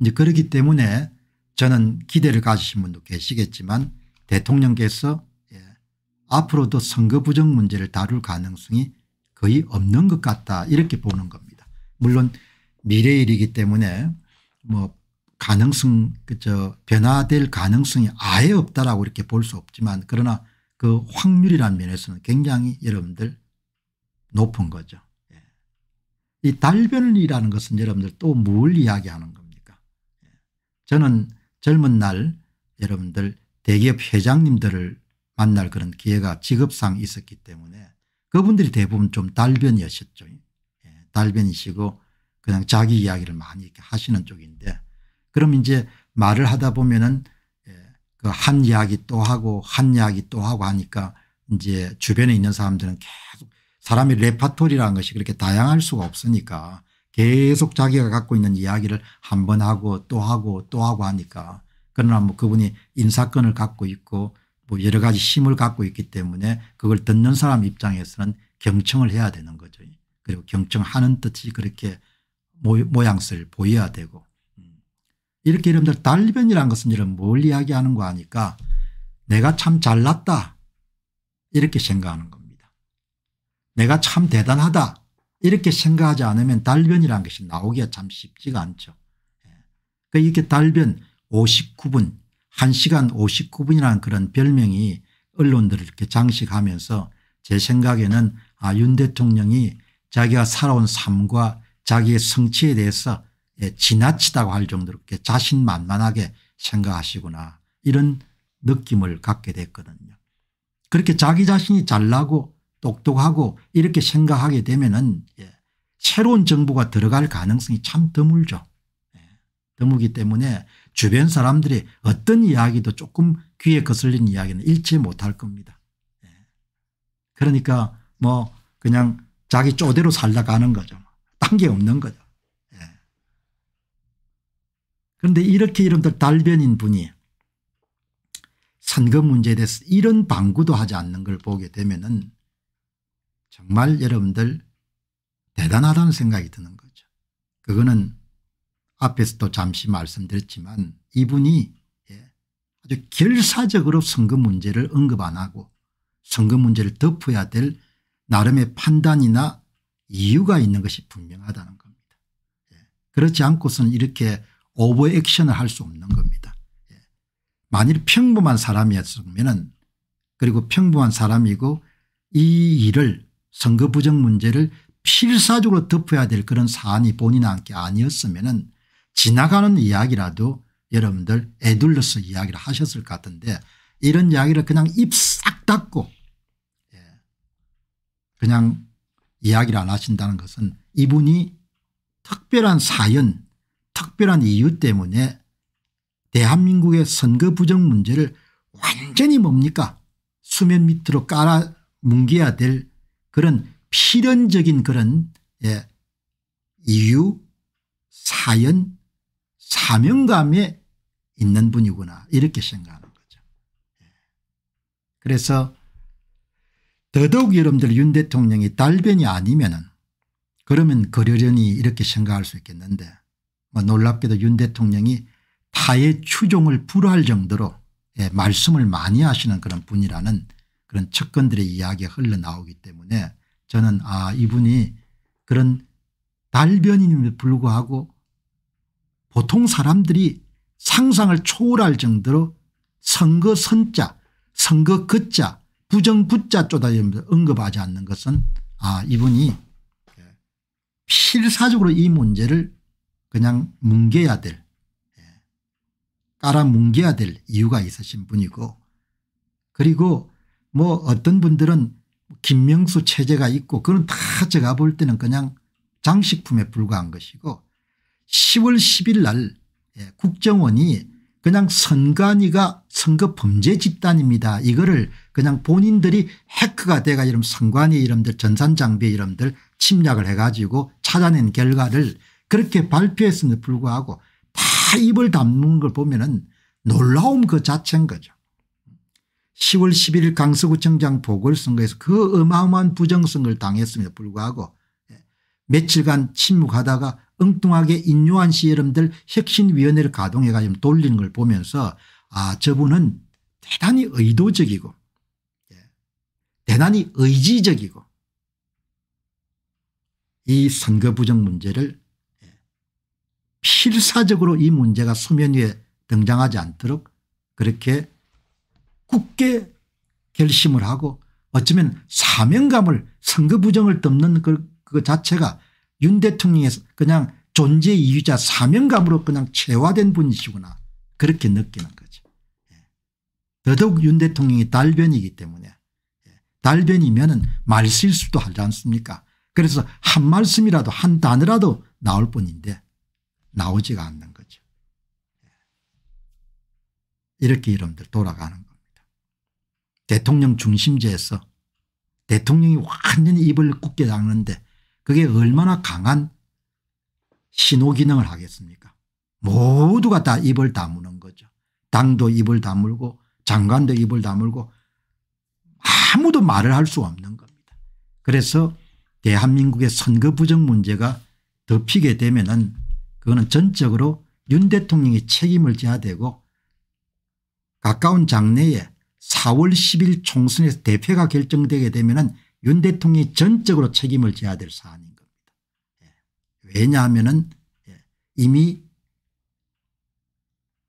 [SPEAKER 1] 이제 그렇기 때문에 저는 기대를 가지신 분도 계시겠지만 대통령께서 예, 앞으로도 선거 부정 문제를 다룰 가능성이 거의 없는 것 같다 이렇게 보는 겁니다. 물론 미래일이기 때문에 뭐 가능성 그저 변화될 가능성이 아예 없다라고 이렇게 볼 수 없지만 그러나 그 확률이라는 면에서는 굉장히 여러분들 높은 거죠. 예. 이 달변이라는 것은 여러분들 또 뭘 이야기하는 겁니까? 예. 저는 젊은 날 여러분들 대기업 회장님들을 만날 그런 기회가 직업상 있었기 때문에 그분들이 대부분 좀 달변이셨죠. 예. 달변이시고 그냥 자기 이야기를 많이 이렇게 하시는 쪽인데 그럼 이제 말을 하다 보면은 예, 그한 이야기 또 하고 한 이야기 또 하고 하니까 이제 주변에 있는 사람들은 계속 사람이 레파토리라는 것이 그렇게 다양할 수가 없으니까 계속 자기가 갖고 있는 이야기를 한 번 하고 또 하고 또 하고 하니까 그러나 뭐 그분이 인사권을 갖고 있고 뭐 여러 가지 힘을 갖고 있기 때문에 그걸 듣는 사람 입장에서는 경청을 해야 되는 거죠. 그리고 경청하는 뜻이 그렇게 모양새를 보여야 되고 이렇게 여러분들 달변이라는 것은 이런 뭘 이야기하는 거 아니까 내가 참 잘났다 이렇게 생각하는 겁니다. 내가 참 대단하다 이렇게 생각하지 않으면 달변이라는 것이 나오기가 참 쉽지가 않죠. 예. 그러니까 이렇게 달변 59분 1시간 59분이라는 그런 별명이 언론들을 이렇게 장식하면서 제 생각에는 아, 윤 대통령이 자기가 살아온 삶과 자기의 성취에 대해서 예, 지나치다고 할 정도로 자신만만하게 생각하시구나 이런 느낌을 갖게 됐거든요. 그렇게 자기 자신이 잘나고 똑똑하고 이렇게 생각하게 되면은 예, 새로운 정보가 들어갈 가능성이 참 드물죠. 예, 드물기 때문에 주변 사람들이 어떤 이야기도 조금 귀에 거슬린 이야기는 일치 못할 겁니다. 그러니까 뭐 그냥 자기 쪼대로 살다 가는 거죠. 뭐. 딴게 없는 거죠. 그런데 이렇게 이름들 달변인 분이 선거 문제에 대해서 이런 방구도 하지 않는 걸 보게 되면 은 정말 여러분들 대단하다는 생각이 드는 거죠. 그거는 앞에서도 잠시 말씀드렸지만 이분이 예, 아주 결사적으로 선거 문제를 언급 안 하고 선거 문제를 덮어야 될 나름의 판단이나 이유가 있는 것이 분명하다는 겁니다. 예, 그렇지 않고서는 이렇게 오버액션을 할 수 없는
[SPEAKER 2] 겁니다. 예.
[SPEAKER 1] 만일 평범한 사람이었으면 그리고 평범한 사람이고 이 일을 선거 부정 문제를 필사적으로 덮어야 될 그런 사안이 본인한테 아니었으면 지나가는 이야기라도 여러분들 애둘러서 이야기를 하셨을 것 같은데 이런 이야기를 그냥 입 싹 닫고 예. 그냥 이야기를 안 하신다는 것은 이분이 특별한 사연 특별한 이유 때문에 대한민국의 선거 부정 문제를 완전히 뭡니까 수면 밑으로 깔아 뭉개야 될 그런 필연적인 그런 예, 이유 사연 사명감에 있는 분이구나 이렇게 생각하는 거죠. 예. 그래서 더더욱 여러분들 윤 대통령이 달변이 아니면 은 그러면 그러려니 이렇게 생각할 수 있겠는데 뭐 놀랍게도 윤 대통령이 타의 추종을 불허할 정도로 예, 말씀을 많이 하시는 그런 분이라는 그런 측근들의 이야기가 흘러나오기 때문에 저는 아 이분이 그런 달변임에도 불구하고 보통 사람들이 상상을 초월할 정도로 선거 선자 선거 그자 부정부자 쪼다니면서 언급하지 않는 것은 아 이분이 예, 필사적으로 이 문제를 그냥 뭉개야 될 예, 깔아 뭉개야 될 이유가 있으신 분이고 그리고 뭐 어떤 분들은 김명수 체제가 있고 그건 다 제가 볼 때는 그냥 장식품에 불과한 것이고 10월 10일 날 예, 국정원이 그냥 선관위가 선거 범죄 집단입니다. 이거를 그냥 본인들이 해커가 돼가 이런 선관위 이름들 전산장비 이름들 침략을 해가지고 찾아낸 결과를 그렇게 발표했음에도 불구하고 다 입을 담는 걸 보면 은 놀라움 그 자체인 거죠. 10월 11일 강서구청장 보궐선거에서 그 어마어마한 부정선거를 당했음에도 불구하고 예, 며칠간 침묵하다가 엉뚱하게 인요한 씨 여러분들 혁신위원회를 가동해 가지고 돌리는 걸 보면서 아 저분은 대단히 의도적이고 예, 대단히 의지적이고 이 선거 부정 문제를 필사적으로 이 문제가 수면 위에 등장하지 않도록 그렇게 굳게 결심을 하고 어쩌면 사명감을 선거 부정을 덮는 그, 그 자체가 윤 대통령의 그냥 존재 이유자 사명감으로 그냥 체화된 분이시구나 그렇게 느끼는 거죠. 예. 더더욱 윤 대통령이 달변이기 때문에 예. 달변이면 은 말실수도 하지 않습니까 그래서 한 말씀이라도 한 단어라도 나올 뿐인데 나오지가 않는 거죠. 이렇게 이름들 돌아가는 겁니다. 대통령 중심제에서 대통령이 완전히 입을 굳게 닦는데 그게 얼마나 강한 신호 기능을 하겠습니까 모두가 다 입을 다무는 거죠. 당도 입을 다물고 장관도 입을 다물고 아무도 말을 할 수 없는 겁니다. 그래서 대한민국의 선거 부정 문제가 덮이게 되면 은 그거는 전적으로 윤 대통령이 책임을 져야 되고 가까운 장래에 4월 10일 총선에서 대표가 결정되게 되면 은윤 대통령이 전적으로 책임을 져야 될 사안인 겁니다. 예. 왜냐하면 은 예, 이미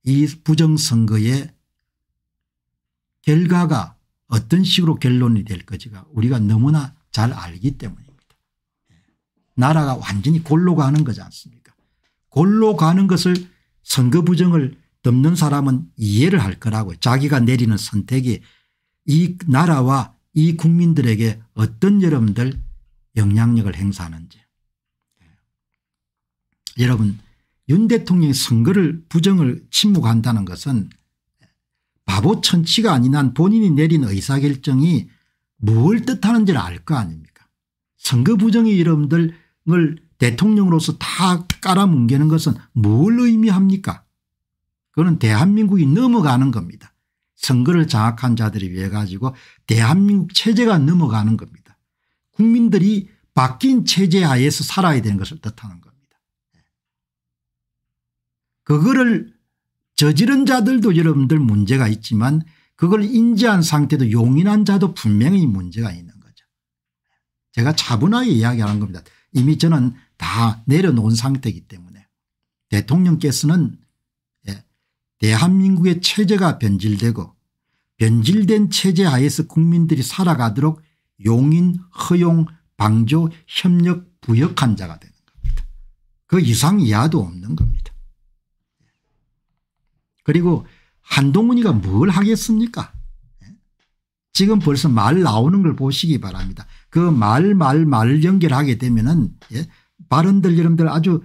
[SPEAKER 1] 이 부정선거의 결과가 어떤 식으로 결론이 될 것인가 우리가 너무나 잘 알기 때문입니다. 예. 나라가 완전히 골로 가는 거지 않습니까 골로 가는 것을 선거 부정을 덮는 사람은 이해를 할 거라고 자기가 내리는 선택이 이 나라와 이 국민들에게 어떤 여러분들 영향력을 행사하는지. 예. 여러분 윤 대통령이 선거를 부정을 침묵한다는 것은 바보 천치가 아닌 한 본인이 내린 의사결정이 뭘 뜻하는지를 알 거 아닙니까 선거 부정이 여러분들을 대통령으로서 다 깔아뭉개는 것은 뭘 의미합니까 그거는 대한민국이 넘어가는 겁니다. 선거를 장악한 자들에 의해 가지고 대한민국 체제가 넘어가는 겁니다. 국민들이 바뀐 체제 하에서 살아야 되는 것을 뜻하는 겁니다. 그거를 저지른 자들도 여러분들 문제가 있지만 그걸 인지한 상태도 용인한 자도 분명히 문제가 있는 거죠. 제가 차분하게 이야기하는 겁니다. 이미 저는 다 내려놓은 상태이기 때문에 대통령께서는 예, 대한민국의 체제가 변질되고 변질된 체제 하에서 국민들이 살아가도록 용인 허용 방조 협력 부역한 자가 되는 겁니다. 그 이상 이하도 없는 겁니다. 그리고 한동훈이가 뭘 하겠습니까 예? 지금 벌써 말 나오는 걸 보시기 바랍니다. 그말말말 연결하게 되면은 예? 발언들 여러분들 아주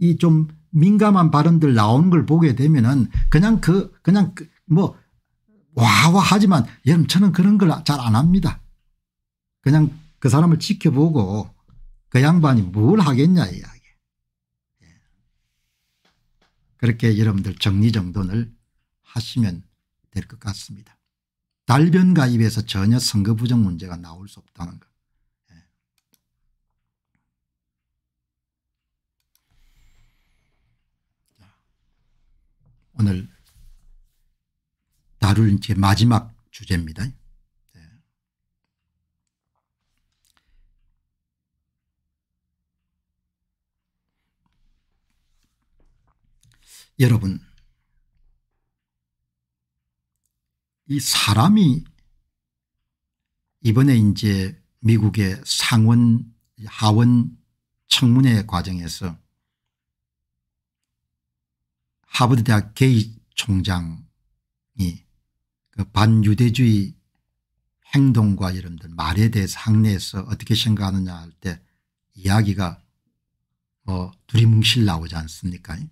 [SPEAKER 1] 이 좀 민감한 발언들 나오는 걸 보게 되면은 그냥 그 그냥 그뭐 와와 하지만 여러분 저는 그런 걸 잘 안 합니다. 그냥 그 사람을 지켜보고 그 양반이 뭘 하겠냐 이야기. 예. 그렇게 여러분들 정리정돈을 하시면 될 것 같습니다. 달변 가입에서 전혀 선거 부정 문제가 나올 수 없다는 것. 예.
[SPEAKER 2] 오늘 다룰
[SPEAKER 1] 제 마지막 주제입니다. 예. 여러분 이 사람이 이번에 이제 미국의 상원 하원 청문회 과정에서 하버드대학 게이 총장이 그 반유대주의 행동과 여러분들 말에 대해서 학내에서 어떻게 생각하느냐 할 때 이야기가 뭐 두리뭉실 나오지 않습니까? 예.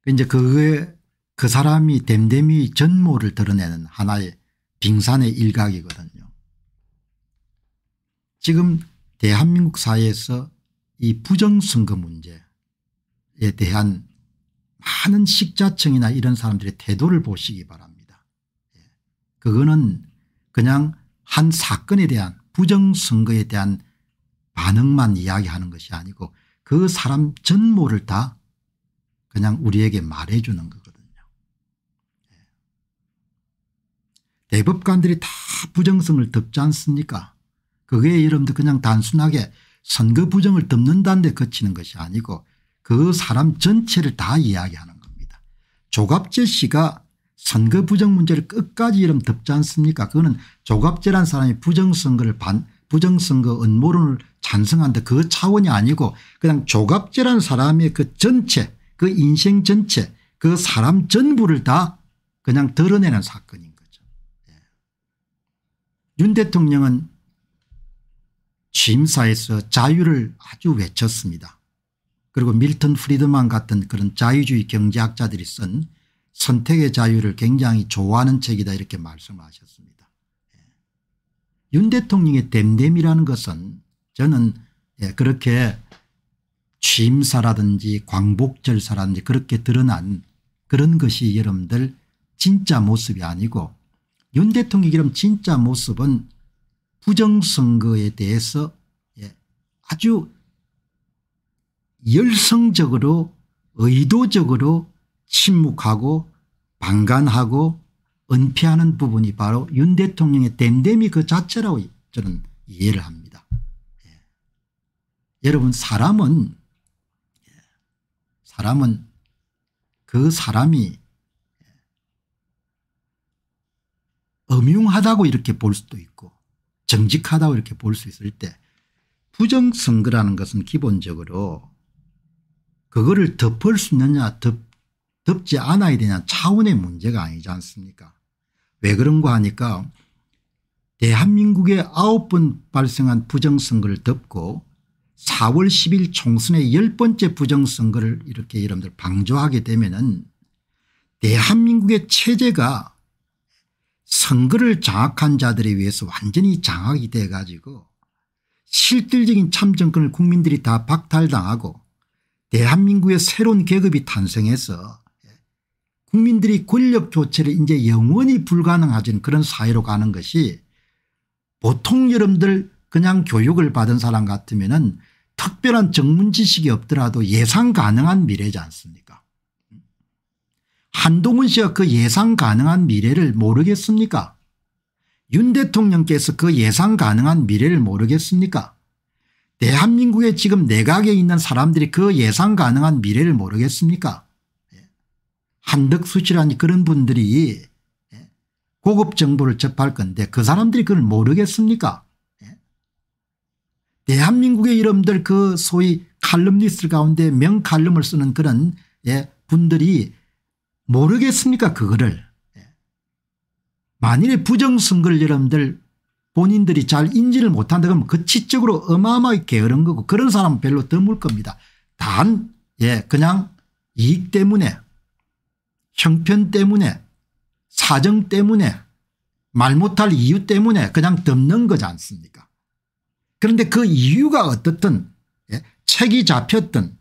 [SPEAKER 1] 그 이제 그거에 그 사람이 댐댐이 전모를 드러내는 하나의 빙산의 일각이거든요. 지금 대한민국 사회에서 이 부정선거 문제에 대한 많은 식자층이나 이런 사람들의 태도를 보시기 바랍니다. 예. 그거는 그냥 한 사건에 대한 부정선거에 대한 반응만 이야기하는 것이 아니고 그 사람 전모를 다 그냥 우리에게 말해주는 것. 대법관들이 다 부정성을 덮지 않습니까 그게 여러분들 그냥 단순하게 선거 부정을 덮는다는 데 그치는 것이 아니고 그 사람 전체를 다 이야기하는 겁니다. 조갑재 씨가 선거 부정 문제를 끝까지 이름 덮지 않습니까 그거는 조갑재란 사람이 부정선거를 반 부정선거 음모론을 찬성한다 그 차원이 아니고 그냥 조갑재란 사람의 그 전체 그 인생 전체 그 사람 전부를 다 그냥 드러내는 사건이 윤 대통령은 취임사에서 자유를 아주 외쳤습니다. 그리고 밀턴 프리드만 같은 그런 자유주의 경제학자들이 쓴 선택의 자유를 굉장히 좋아하는 책이다 이렇게 말씀을 하셨습니다. 예. 윤 대통령의 댐댐이라는 것은 저는 예, 그렇게 취임사라든지 광복절사라든지 그렇게 드러난 그런 것이 여러분들 진짜 모습이 아니고 윤 대통령의 그럼 진짜 모습은 부정선거에 대해서 예, 아주 열성적으로 의도적으로 침묵하고 방관하고 은폐하는 부분이 바로 윤 대통령의 댐댐이 그 자체라고 저는 이해를 합니다. 예. 여러분 사람은 예, 사람은 그 사람이 음흉하다고 이렇게 볼 수도 있고 정직하다고 이렇게 볼 수 있을 때 부정선거라는 것은 기본적으로 그거를 덮을 수 있느냐 덮, 덮지 않아야 되냐 차원의 문제가 아니지 않습니까 왜 그런가 하니까 대한민국에 아홉 번 발생한 부정선거를 덮고 4월 10일 총선의 열 번째 부정선거를 이렇게 여러분들 방조하게 되면 은 대한민국의 체제가 선거를 장악한 자들에 의해서 완전히 장악이 돼 가지고 실질적인 참정권을 국민들이 다 박탈당하고 대한민국의 새로운 계급이 탄생해서 국민들이 권력 교체를 이제 영원히 불가능하진 그런 사회로 가는 것이 보통 여러분들 그냥 교육을 받은 사람 같으면 은 특별한 전문 지식이 없더라도 예상 가능한 미래지 않습니까 한동훈 씨가 그 예상 가능한 미래를 모르겠습니까? 윤 대통령께서 그 예상 가능한 미래를 모르겠습니까? 대한민국에 지금 내각에 있는 사람들이 그 예상 가능한 미래를 모르겠습니까? 예. 한덕수 씨라니 그런 분들이 예. 고급 정보를 접할 건데 그 사람들이 그걸 모르겠습니까? 예. 대한민국의 이름들 그 소위 칼럼니스트 가운데 명칼럼을 쓰는 그런 분들이 모르겠습니까 그거를. 예. 만일에 부정선거를 여러분들 본인들이 잘 인지를 못한다 그러면 그 지적으로 어마어마하게 게으른 거고 그런 사람 별로 드물 겁니다. 단 예, 그냥 이익 때문에 형편 때문에 사정 때문에 말 못할 이유 때문에 그냥 덮는 거지 않습니까 그런데 그 이유가 어떻든 예, 책이 잡혔든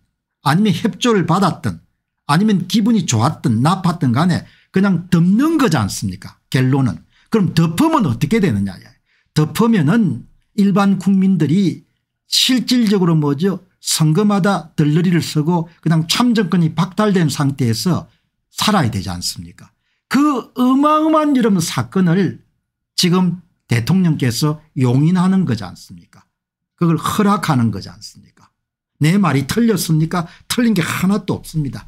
[SPEAKER 1] 아니면 협조를 받았든 아니면 기분이 좋았든 나빴든 간에 그냥 덮는 거지 않습니까 결론은. 그럼 덮으면 어떻게 되느냐. 덮으면 은 일반 국민들이 실질적으로 뭐죠 선거마다 들러리를 쓰고 그냥 참정권이 박탈된 상태에서 살아야 되지 않습니까 그 어마어마한 여러 사건을 지금 대통령께서 용인하는 거지 않습니까 그걸 허락하는 거지 않습니까 내 말이 틀렸습니까 틀린 게 하나도 없습니다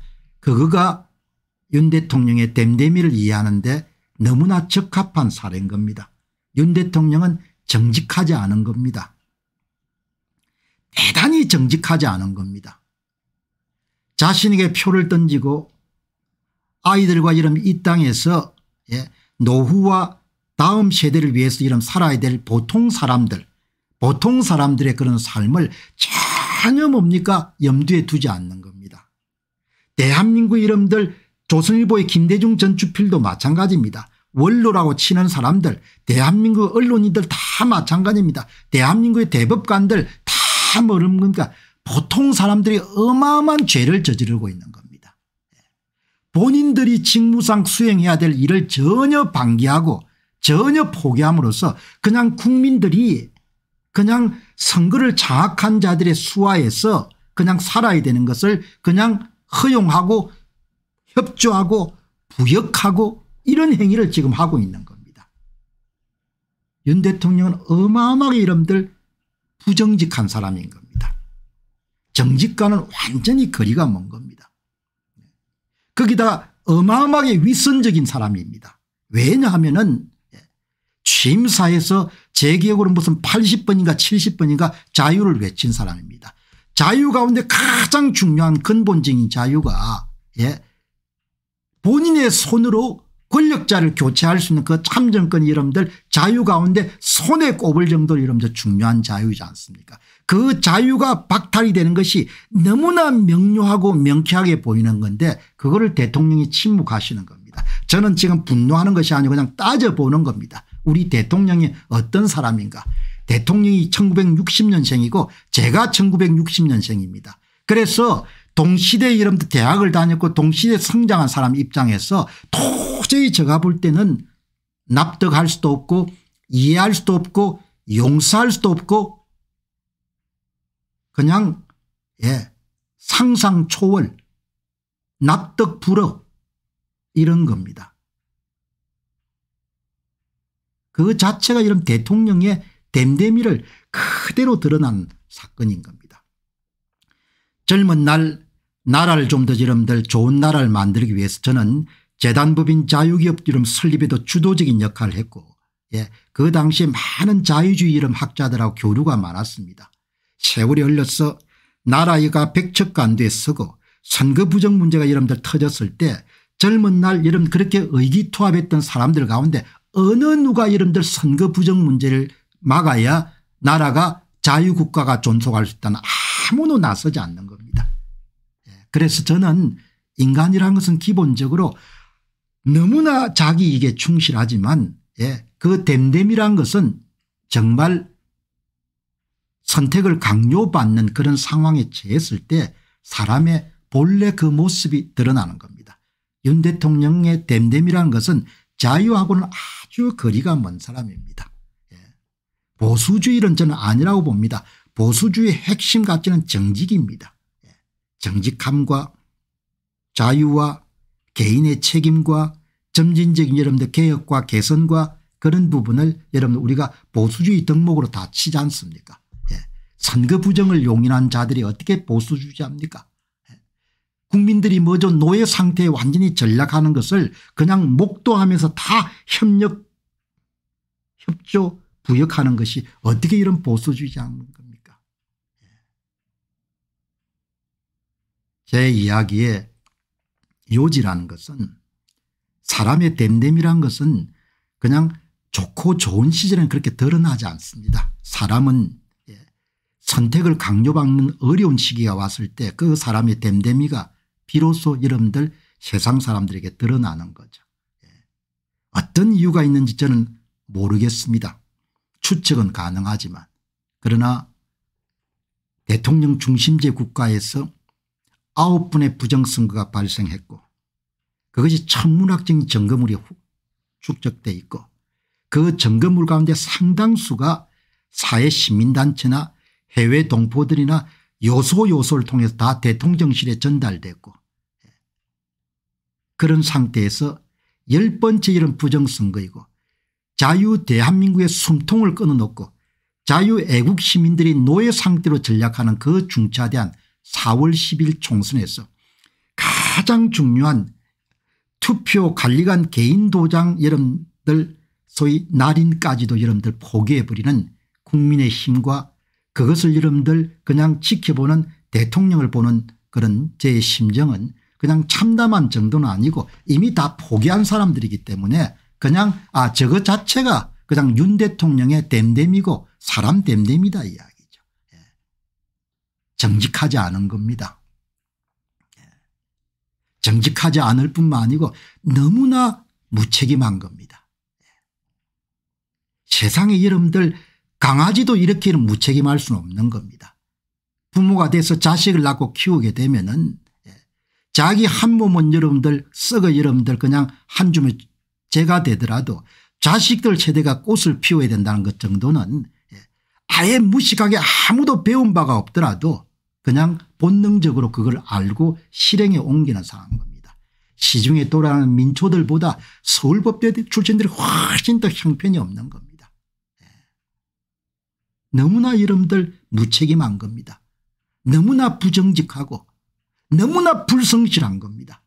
[SPEAKER 1] 그거가 윤 대통령의 댐댐이를 이해하는데 너무나 적합한 사례인 겁니다. 윤 대통령은 정직하지 않은 겁니다. 대단히 정직하지 않은 겁니다. 자신에게 표를 던지고 아이들과 이런 이 땅에서 예, 노후와 다음 세대를 위해서 이런 살아야 될 보통 사람들 보통 사람들의 그런 삶을 전혀 뭡니까 염두에 두지 않는 겁니다. 대한민국 이름들 조선일보의 김대중 전주필도 마찬가지입니다. 원로라고 치는 사람들 대한민국 언론인들 다 마찬가지입니다. 대한민국의 대법관들 다 뭐릅니까 보통 사람들이 어마어마한 죄를 저지르고 있는 겁니다. 예. 본인들이 직무상 수행해야 될 일을 전혀 방기하고 전혀 포기함으로써 그냥 국민들이 그냥 선거를 장악한 자들의 수하에서 그냥 살아야 되는 것을 그냥 허용하고 협조하고 부역하고 이런 행위를 지금 하고 있는 겁니다. 윤 대통령은 어마어마하게 이름들 부정직한 사람인 겁니다. 정직과는 완전히 거리가 먼 겁니다. 거기다가 어마어마하게 위선적인 사람입니다. 왜냐하면 은 예, 취임사에서 제 기억으로 무슨 80번인가 70번인가 자유를 외친 사람입니다. 자유 가운데 가장 중요한 근본적인 자유가 예 본인의 손으로 권력자를 교체할 수 있는 그 참정권 이름들 자유 가운데 손에 꼽을 정도로 이러분들 중요한 자유이지 않습니까 그 자유가 박탈이 되는 것이 너무나 명료하고 명쾌하게 보이는 건데 그거를 대통령이 침묵하시는 겁니다. 저는 지금 분노하는 것이 아니고 그냥 따져보는 겁니다. 우리 대통령이 어떤 사람인가 대통령이 1960년생이고 제가 1960년생입니다. 그래서 동시대에 이름도 대학을 다녔고 동시대에 성장한 사람 입장에서 도저히 제가 볼 때는 납득할 수도 없고 이해할 수도 없고 용서할 수도 없고 그냥 예 상상초월 납득불허 이런 겁니다. 그 자체가 이런 대통령의 댐댐이를 그대로 드러난 사건인 겁니다. 젊은 날 나라를 좀 더 지름들 좋은 나라를 만들기 위해서 저는 재단법인 자유기업 이름 설립에도 주도적인 역할을 했고 예, 그 당시 많은 자유주의 이름 학자들하고 교류가 많았습니다. 세월이 흘러서 나라가 백척간도에 서고 선거 부정 문제가 여러분들 터졌을 때 젊은 날 여러분 그렇게 의기투합했던 사람들 가운데 어느 누가 여러분들 선거 부정 문제를 막아야 나라가 자유국가가 존속할 수 있다는 아무도 나서지 않는 겁니다. 예, 그래서 저는 인간이라는 것은 기본적으로 너무나 자기 이게 충실하지만 예, 그 댐댐이란 것은 정말 선택을 강요받는 그런 상황에 처했을 때 사람의 본래 그 모습이 드러나는 겁니다. 윤 대통령의 댐댐이라 것은 자유하고는 아주 거리가 먼 사람입니다. 보수주의는 저는 아니라고 봅니다. 보수주의 핵심 가치는 정직입니다. 예. 정직함과 자유와 개인의 책임과 점진적인 여러분들 개혁과 개선과 그런 부분을 여러분 우리가 보수주의 덕목으로 다 치지 않습니까 예. 선거 부정을 용인한 자들이 어떻게 보수주의합니까 예. 국민들이 뭐죠 노예 상태에 완전히 전락하는 것을 그냥 목도하면서 다 협력 협조 부역하는 것이 어떻게 이런 보수주의지 않는 겁니까 예. 제 이야기의 요지라는 것은 사람의 댐댐이란 것은 그냥 좋고 좋은 시절에는 그렇게 드러나지 않습니다. 사람은 예, 선택을 강요받는 어려운 시기가 왔을 때 그 사람의 댐댐이가 비로소 여러분들 세상 사람들에게 드러나는 거죠. 예. 어떤 이유가 있는지 저는 모르겠습니다. 추측은 가능하지만 그러나 대통령 중심제 국가에서 아홉 분의 부정선거가 발생했고 그것이 천문학적인 점검물이 축적돼 있고 그 점검물 가운데 상당수가 사회시민단체나 해외 동포들이나 요소 요소를 통해서 다 대통령실에 전달됐고 그런 상태에서 열 번째 이런 부정선거이고 자유 대한민국의 숨통을 끊어놓고 자유 애국 시민들이 노예 상태로 전략하는 그 중차대한 4월 10일 총선에서 가장 중요한 투표 관리관 개인 도장 여러분들 소위 날인까지도 여러분들 포기해버리는 국민의 힘과 그것을 여러분들 그냥 지켜보는 대통령을 보는 그런 제 심정은 그냥 참담한 정도는 아니고 이미 다 포기한 사람들이기 때문에 그냥 아 저거 자체가 그냥 윤 대통령의 댐댐이고 사람 댐댐이다 이야기죠. 예. 정직하지 않은 겁니다. 예. 정직하지 않을 뿐만 아니고 너무나 무책임한 겁니다. 예. 세상에 여러분들 강아지도 이렇게 무책임할 수는 없는 겁니다. 부모가 돼서 자식을 낳고 키우게 되면은 예. 자기 한 몸은 여러분들 썩어 여러분들 그냥 한 줌에 제가 되더라도 자식들 세대가 꽃을 피워야 된다는 것 정도는 예, 아예 무식하게 아무도 배운 바가 없더라도 그냥 본능적으로 그걸 알고 실행에 옮기는 사람 겁니다. 시중에 돌아가는 민초들보다 서울법대 출신들이 훨씬 더 형편이 없는 겁니다. 예. 너무나 이름들 무책임한 겁니다. 너무나 부정직하고 너무나 불성실한 겁니다.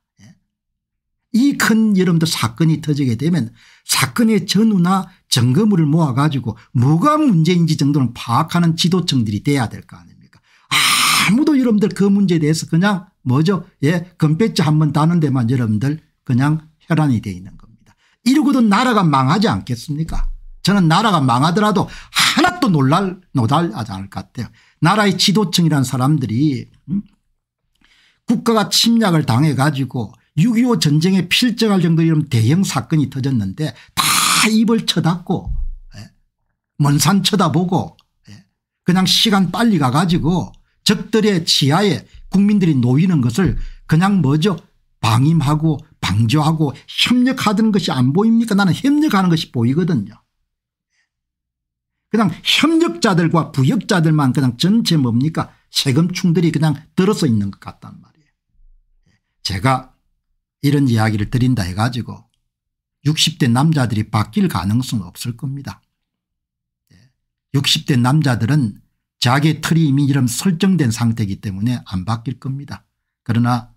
[SPEAKER 1] 이큰 여러분들 사건이 터지게 되면 사건의 전후나 점검물을 모아 가지고 뭐가 문제인지 정도는 파악하는 지도층들이 돼야 될 거 아닙니까 아무도 여러분들 그 문제에 대해서 그냥 뭐죠 예 금배지 한번다는 데만 여러분들 그냥 혈안이 돼 있는 겁니다 이러고도 나라가 망하지 않겠습니까 저는 나라가 망하더라도 하나도 놀랄 노달하지 않을 것 같아요 나라의 지도층이라는 사람들이 음? 국가가 침략을 당해 가지고 6.25 전쟁에 필적할 정도 이런 대형 사건이 터졌는데 다 입을 쳐닫고 예, 먼산 쳐다보고 예, 그냥 시간 빨리 가가지고 적들의 지하에 국민들이 놓이는 것을 그냥 뭐죠 방임하고 방조하고 협력하던 것이 안 보입니까 나는 협력하는 것이 보이거든요. 그냥 협력자들과 부역자들만 그냥 전체 뭡니까 세금충들이 그냥 들어서 있는 것 같단 말이에요. 제가 이런 이야기를 드린다 해가지고 60대 남자들이 바뀔 가능성은 없을 겁니다. 60대 예. 남자들은 자기의 틀이 이미 이름 설정된 상태이기 때문에 안 바뀔 겁니다. 그러나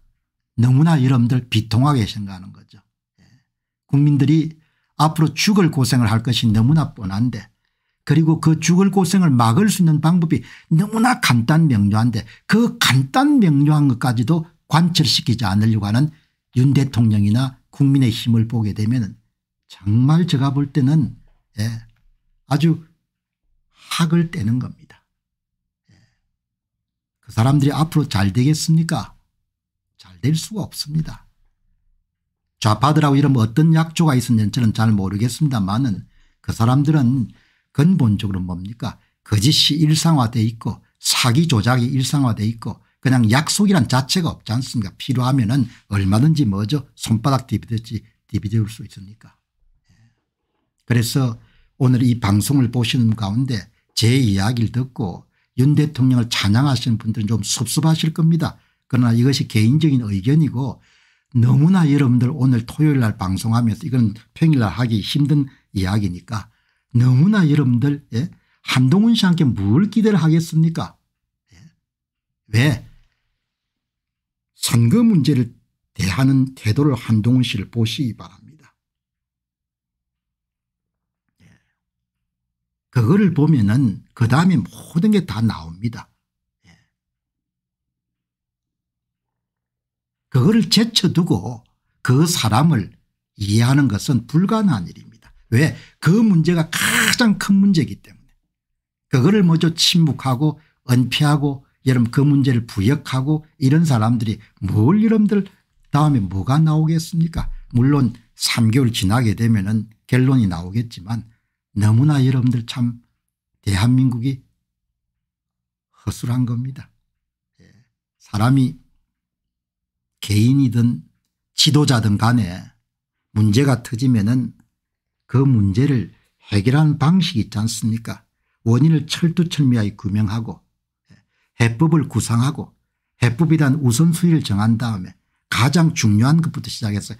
[SPEAKER 1] 너무나 여러분들 비통하게 생각하는 거죠. 예. 국민들이 앞으로 죽을 고생을 할 것이 너무나 뻔한데 그리고 그 죽을 고생을 막을 수 있는 방법이 너무나 간단 명료한데 그 간단 명료한 것까지도 관철시키지 않으려고 하는 윤 대통령이나 국민의 힘을 보게 되면 정말 제가 볼 때는 예, 아주 학을 떼는 겁니다. 예. 그 사람들이 앞으로 잘 되겠습니까? 잘 될 수가 없습니다. 좌파들하고 이런 어떤 약조가 있었는지 저는 잘 모르겠습니다만은 그 사람들은 근본적으로 뭡니까 거짓이 일상화되어 있고 사기 조작이 일상화되어 있고 그냥 약속이란 자체가 없지 않습니까 필요하면 은 얼마든지 뭐죠 손바닥 디비듯이 디비줄 수 있으니까 예. 그래서 오늘 이 방송을 보시는 가운데 제 이야기를 듣고 윤 대통령을 찬양하시는 분들은 좀 섭섭하실 겁니다. 그러나 이것이 개인적인 의견이고 너무나 여러분들 오늘 토요일 날 방송하면서 이건 평일 날 하기 힘든 이야기니까 너무나 여러분들 예? 한동훈 씨한테 뭘 기대를 하겠습니까 예? 왜 선거 문제를 대하는 태도를 한동훈 씨를 보시기 바랍니다. 예. 그거를 보면 은그 다음에 모든 게 다 나옵니다. 예. 그거를 제쳐두고 그 사람을 이해하는 것은 불가능한 일입니다. 왜? 그 문제가 가장 큰 문제이기 때문에. 그거를 먼저 침묵하고 은폐하고 여러분 그 문제를 부역하고 이런 사람들이 뭘 여러분들 다음에 뭐가 나오겠습니까 물론 3개월 지나게 되면 은 결론이 나오겠지만 너무나 여러분들 참 대한민국이 허술한 겁니다. 예, 사람이 개인이든 지도자든 간에 문제가 터지면 은그 문제를 해결하는 방식이 있지 않습니까 원인을 철두철미하게 규명하고 해법을 구상하고 해법에 대한 우선순위를 정한 다음에 가장 중요한 것부터 시작해서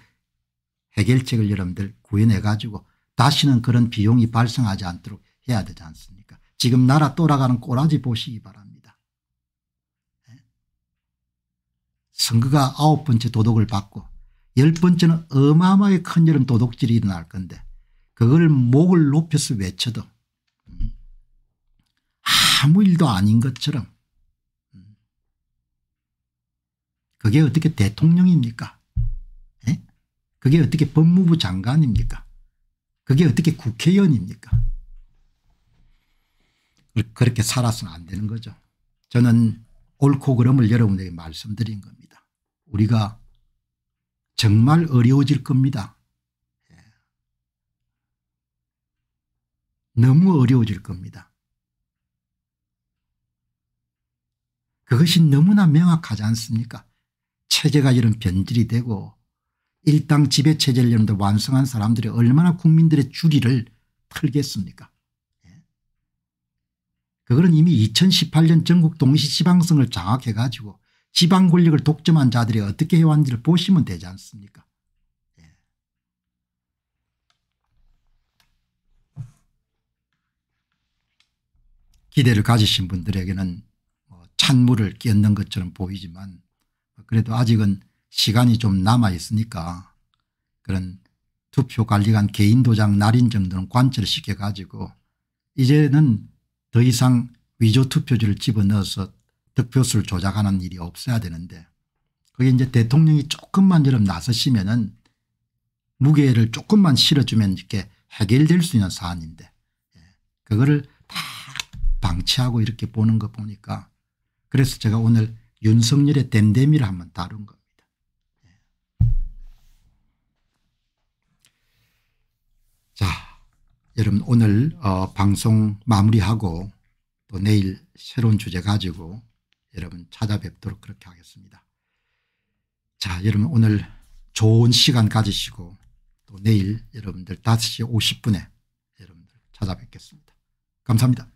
[SPEAKER 1] 해결책을 여러분들 구현해 가지고 다시는 그런 비용이 발생하지 않도록 해야 되지 않습니까 지금 나라 돌아가는 꼬라지 보시기 바랍니다. 예. 선거가 아홉 번째 도덕을 받고 열 번째는 어마어마하게 큰 여름 도둑질이 일어날 건데 그걸 목을 높여서 외쳐도 음, 아무 일도 아닌 것처럼 그게 어떻게 대통령입니까? 에? 예? 그게 어떻게 법무부 장관입니까? 그게 어떻게 국회의원입니까? 그렇게 살아서는 안 되는 거죠. 저는 옳고 그름을 여러분에게 말씀드린 겁니다. 우리가 정말 어려워질 겁니다. 예. 너무 어려워질 겁니다. 그것이 너무나 명확하지 않습니까? 체제가 이런 변질이 되고 일당 지배체제를 이런 데 완성한 사람들이 얼마나 국민들의 주리를 털겠습니까 예. 그거는 이미 2018년 전국 동시 지방성을 장악해 가지고 지방 권력을 독점한 자들이 어떻게 해왔는지를 보시면 되지 않습니까 예. 기대를 가지신 분들에게는 뭐 찬물을 끼얹는 것처럼 보이지만 그래도 아직은 시간이 좀 남아 있으니까 그런 투표관리관 개인도장 날인 정도는 관철시켜 가지고 이제는 더 이상 위조투표지를 집어넣어서 득표수를 조작하는 일이 없어야 되는데 그게 이제 대통령이 조금만 여름 나서시면 은 무게를 조금만 실어주면 이렇게 해결될 수 있는 사안인데 예, 그거를 다 방치하고 이렇게 보는 거 보니까 그래서 제가 오늘 윤석열의 댐댐이를 한번 다룬 겁니다. 예. 자 여러분 오늘 어, 방송 마무리하고 또 내일 새로운 주제 가지고 여러분 찾아뵙도록 그렇게 하겠습니다. 자 여러분 오늘 좋은 시간 가지시고 또 내일 여러분들 5시 50분에 여러분들 찾아뵙겠습니다. 감사합니다.